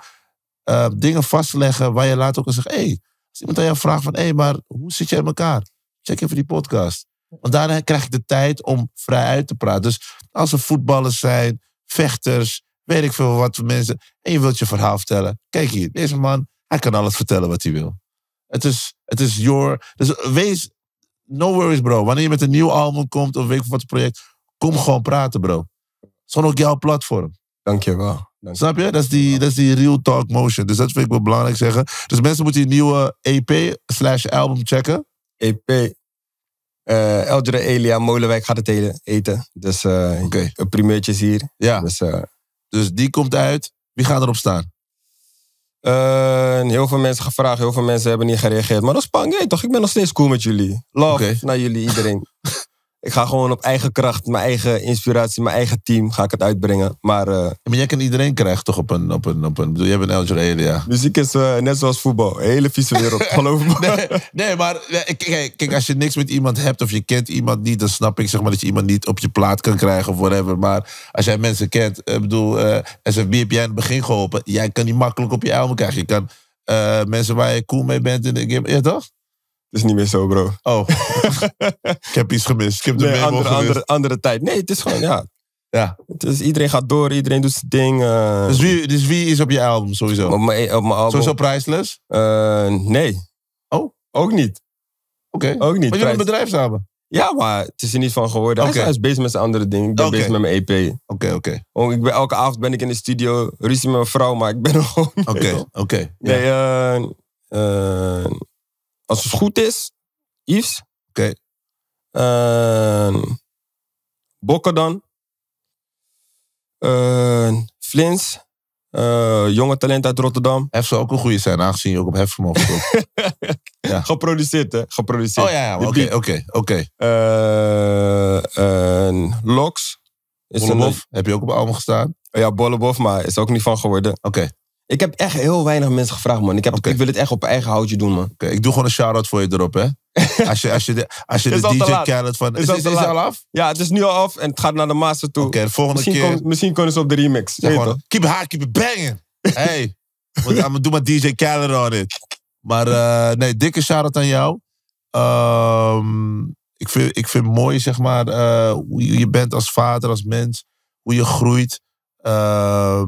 Eh, dingen vastleggen waar je later ook kan zeggen: hé, hey, als iemand aan jou vraagt van hé, hey, maar hoe zit jij met elkaar? Check even die podcast. Want daarna krijg ik de tijd om vrij uit te praten. Dus als er voetballers zijn, vechters, weet ik veel wat voor mensen. En je wilt je verhaal vertellen. Kijk hier, deze man, hij kan alles vertellen wat hij wil. Het is, het is your. Dus wees, no worries bro. Wanneer je met een nieuw album komt of weet ik wat project, kom gewoon praten bro. Zo'n ook jouw platform. Dankjewel. Dank Snap je? Dat is, die, dat is die real talk motion. Dus dat vind ik wel belangrijk zeggen. Dus mensen moeten die nieuwe EP slash album checken. EP uh, Eldre Elia Molenwijk gaat het eten. Dus eh, een primeurtje is hier. Ja. Dus, eh, dus, die komt uit. Wie gaat erop staan? heel veel mensen gevraagd, heel veel mensen hebben niet gereageerd. Maar dat is bang, toch? Ik ben nog steeds cool met jullie. Love naar jullie, iedereen. ik ga gewoon op eigen kracht, mijn eigen inspiratie, mijn eigen team ga ik het uitbrengen. Maar, eh, maar jij kan iedereen krijgen toch op een, op een, op een bedoel, jij bent ja. Muziek is eh, net zoals voetbal, hele vieze wereld, geloof me. nee, nee, maar kijk, kijk, als je niks met iemand hebt of je kent iemand niet, dan snap ik zeg maar dat je iemand niet op je plaat kan krijgen of whatever. Maar als jij mensen kent, eh, ik bedoel, SFB heb jij in het begin geholpen. Jij kan die makkelijk op je album krijgen. Je kan mensen waar je cool mee bent in de toch? Het is niet meer zo, bro. Oh. ik heb iets gemist. Ik heb de andere, Andere, andere tijd. Nee, het is gewoon, ja. ja. Het is, iedereen gaat door, iedereen doet zijn ding. Eh. Dus, wie, dus wie is op je album sowieso? Op mijn, op mijn album. Sowieso priceless? Eh, nee. Oh? Ook niet. Oké. Ook niet. Maar jullie een bedrijf samen? Ja, maar het is er niet van geworden. Okay. Hij is bezig met zijn andere dingen. Ik ben bezig met mijn EP. Oké, oké. Oh, ik ben Elke avond ben ik in de studio. Ruzie met mijn vrouw, maar ik ben er gewoon Oké, oké. Nee, eh... eh als het goed is, Yves. Oké. Okay. Ehm, Bokken dan. Uh, Flins. Eh, jonge talent uit Rotterdam. Hef zou ook een goede zijn, aangezien je ook op hefvermogen komt. ja. Geproduceerd, hè? Geproduceerd. Oh ja, oké, oké, oké. Eh, Loks. Bollebof, heb je ook op Almen gestaan? Ja, Bollebof, maar is ook niet van geworden. Oké. Ik heb echt heel weinig mensen gevraagd, man. Ik, heb, ik wil het echt op eigen houtje doen, man. Okay, ik doe gewoon een shout-out voor je erop, hè. Als je, als je de, als je de DJ Khaled van... Is, is, al af? Ja, het is nu al af en het gaat naar de master toe. Oké, de volgende misschien keer... misschien kunnen ze op de remix. keep it keep it banging. Hey, doe maar DJ Khaled on dit. Maar eh, nee, dikke shout-out aan jou. Ehm, ik, vind, ik vind mooi, zeg maar, eh, hoe je bent als vader, als mens. Hoe je groeit. Uh,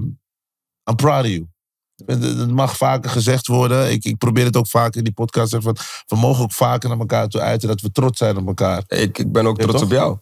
I'm proud of you dat mag vaker gezegd worden. Ik, ik probeer het ook vaker in die podcast we mogen ook vaker naar elkaar toe uiten dat we trots zijn op elkaar. Ik, ik ben ook trots op jou.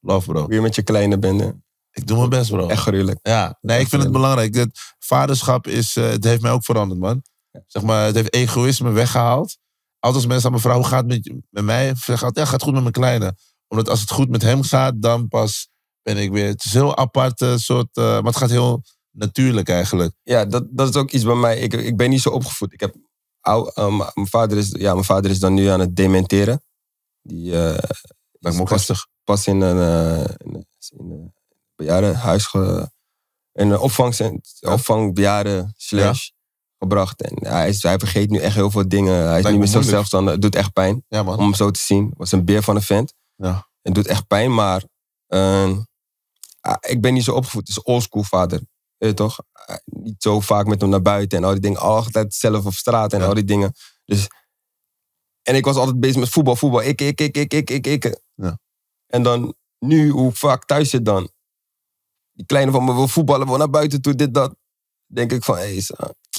Love, bro. je met je kleine bende. Ik doe mijn best, bro. Echt gruwelijk. Ja, nee, ik vind het belangrijk. vaderschap is, eh, het heeft mij ook veranderd, man. Zeg maar, het heeft egoïsme weggehaald. Altijd als mensen aan mijn vrouw, hoe gaat het met, met mij? Gaat, ja, gaat goed met mijn kleine. Omdat als het goed met hem gaat, dan pas ben ik weer. Het is heel apart soort, eh, maar het gaat heel natuurlijk eigenlijk. Ja, dat, dat is ook iets bij mij. Ik, ik ben niet zo opgevoed. Ik heb, oude, eh, mijn, vader is, ja, mijn vader is dan nu aan het dementeren. Die uh, is pas, in een, uh, in, een bejaardenhuis, ge, in een opvang, opvang bejaarden slash. gebracht. En hij, is, hij vergeet nu echt heel veel dingen. Hij is niet meer zo zelfstandig. Het doet echt pijn om hem zo te zien. Was een beer van een vent. Ja. Het doet echt pijn, maar ah, ik ben niet zo opgevoed. Het is oldschool vader. Eh, toch, eh, niet zo vaak met hem naar buiten en al die dingen. Altijd zelf op straat en al die dingen. Dus, en ik was altijd bezig met voetbal, voetbal. Ik, ik, ik, ik, ik, ik, ik. En dan nu, hoe vaak thuis zit dan. Die kleine van me wil voetballen, wil naar buiten toe, dit, dat. Denk ik van, hé,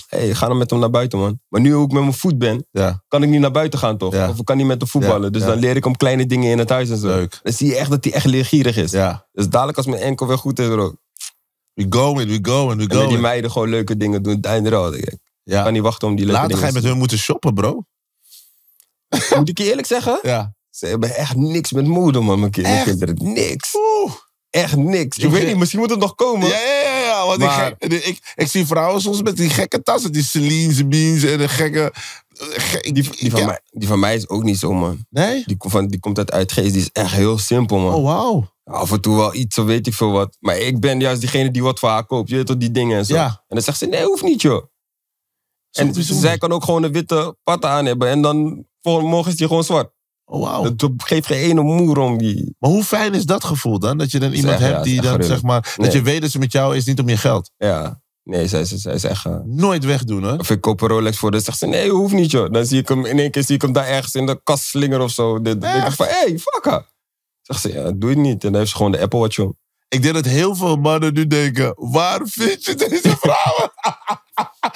hey, ga dan met hem naar buiten, man. Maar nu hoe ik met mijn voet ben, ja. kan ik niet naar buiten gaan, toch? Of ik kan niet met hem voetballen. Dus dan leer ik hem kleine dingen in het huis en zo. Leuk. Dan zie je echt dat hij echt leergierig is. Dus dadelijk als mijn enkel weer goed is, bro we go in, we go in, we go en die meiden gewoon leuke dingen doen. al. Ik ja. kan niet wachten om die leuke dingen Later ga met hun moeten shoppen, bro. Moet ik je eerlijk zeggen? Ja. Ze hebben echt niks met moeder, man, mijn kinderen. Niks. Echt niks. Ik, weet niet, misschien moet het nog komen. Ja, ja, ja. want maar... ik, ik, zie vrouwen soms met die gekke tassen. Die Celine's, Beans en de gekke... Die, van mij, die van mij is ook niet zo, man. Nee? Die, van, die komt uit Uitgeest. Die is echt heel simpel, man. Oh, wauw. Af en toe wel iets, of weet ik veel wat. Maar ik ben juist diegene die wat voor haar koopt. Je weet toch, die dingen en zo. En dan zegt ze, nee, hoeft niet, joh. En zij kan ook gewoon een witte patta aan hebben. En dan volgende morgen is die gewoon zwart. Oh, wow. Dat geeft geen ene moer om die. Maar hoe fijn is dat gevoel dan? Dat je dan iemand hebt die dan zeg maar. Dat je weet dat ze met jou is, niet om je geld. Ja. Nee, zij, zij, ze eh, Nooit wegdoen, hè? Of ik koop een Rolex voor, dan zegt ze: nee, hoeft niet, joh. Dan zie ik hem in één keer zie ik hem daar ergens in de kast slinger of zo. Dan denk ik van: hé, hey, fucker. Zegt ze, ja, doe je niet. En dan heeft ze gewoon de Apple Watch om. Ik denk dat heel veel mannen nu denken: waar vind je deze vrouwen?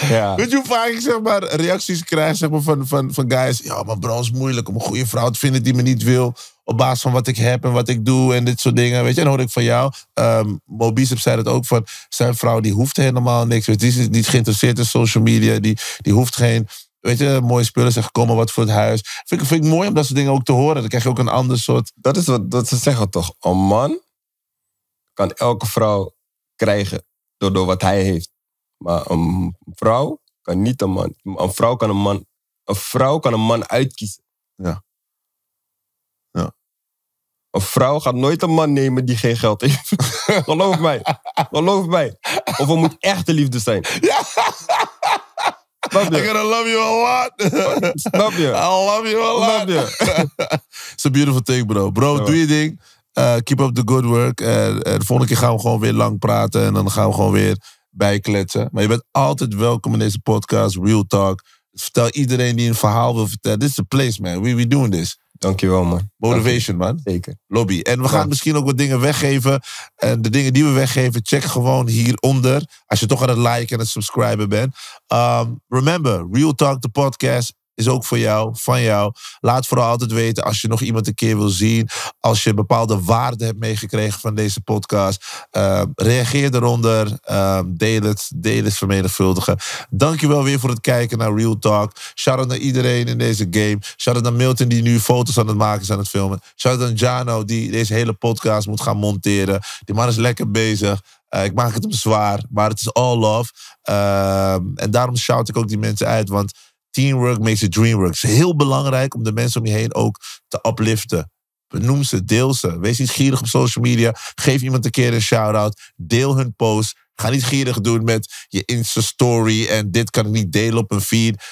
ja. Weet je hoe vaak ik zeg maar, reacties krijg zeg maar, van, van, van guys? Ja, maar bro, is moeilijk om een goede vrouw te vinden die me niet wil. Op basis van wat ik heb en wat ik doe en dit soort dingen. Weet je, en hoor ik van jou. Um, Mo zei het ook van: zijn vrouw die hoeft helemaal niks. die, is, niet geïnteresseerd in social media. Die, die hoeft geen weet je, mooie spullen zijn gekomen, wat voor het huis. Vind ik, vind ik mooi om dat soort dingen ook te horen. Dan krijg je ook een ander soort... Dat is wat dat ze zeggen toch? Een man kan elke vrouw krijgen door, door wat hij heeft. Maar een vrouw kan niet een man. Een vrouw kan een man, een vrouw kan een man uitkiezen. Ja. ja. Een vrouw gaat nooit een man nemen die geen geld heeft. Geloof mij. Geloof mij. Of het moet echte liefde zijn. Ja. Snap je? I'm gonna love you a lot. Snap je? I love you a lot. Snap je? It's a beautiful thing, bro. Bro, doe je ding. Eh, keep up the good work. En, de volgende keer gaan we gewoon weer lang praten. En dan gaan we gewoon weer bijkletsen. Maar je bent altijd welkom in deze podcast. Real Talk. Vertel iedereen die een verhaal wil vertellen. This is the place, man. We, we doing this. Dankjewel, man. Motivation, man. Zeker. Lobby. En we gaan misschien ook wat dingen weggeven. En de dingen die we weggeven, check gewoon hieronder. Als je toch aan het liken en het subscriben bent. Ehm, remember, Real Talk, de podcast, is ook voor jou, van jou. Laat vooral altijd weten als je nog iemand een keer wil zien. Als je bepaalde waarden hebt meegekregen van deze podcast. Ehm, reageer eronder. Ehm, deel het. Deel het vermenigvuldigen. Dankjewel weer voor het kijken naar Real Talk. Shout-out naar iedereen in deze game. Shout-out naar Milton die nu foto's aan het maken is, aan het filmen. Shout-out aan Jano die deze hele podcast moet gaan monteren. Die man is lekker bezig. Eh, ik maak het hem zwaar, maar het is all love. Ehm, en daarom shout ik ook die mensen uit, want... Teamwork makes the dream work. Het is heel belangrijk om de mensen om je heen ook te upliften. Benoem ze, deel ze. Wees niet gierig op social media. Geef iemand een keer een shout-out. Deel hun post. Ga niet gierig doen met je Insta-story en dit kan ik niet delen op een feed.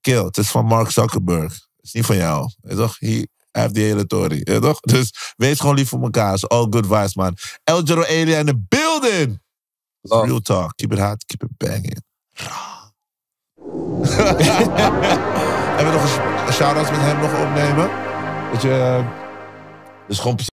Kill, het is van Mark Zuckerberg. Het is niet van jou. toch? Hij heeft die hele tory. Dus wees gewoon lief voor elkaar. It's all good vibes, man. El Jero Alien in the building! Real talk. Keep it hot, keep it banging. Hebben we nog een shout-out met hem nog opnemen? Dat je... Eh, dus gewoon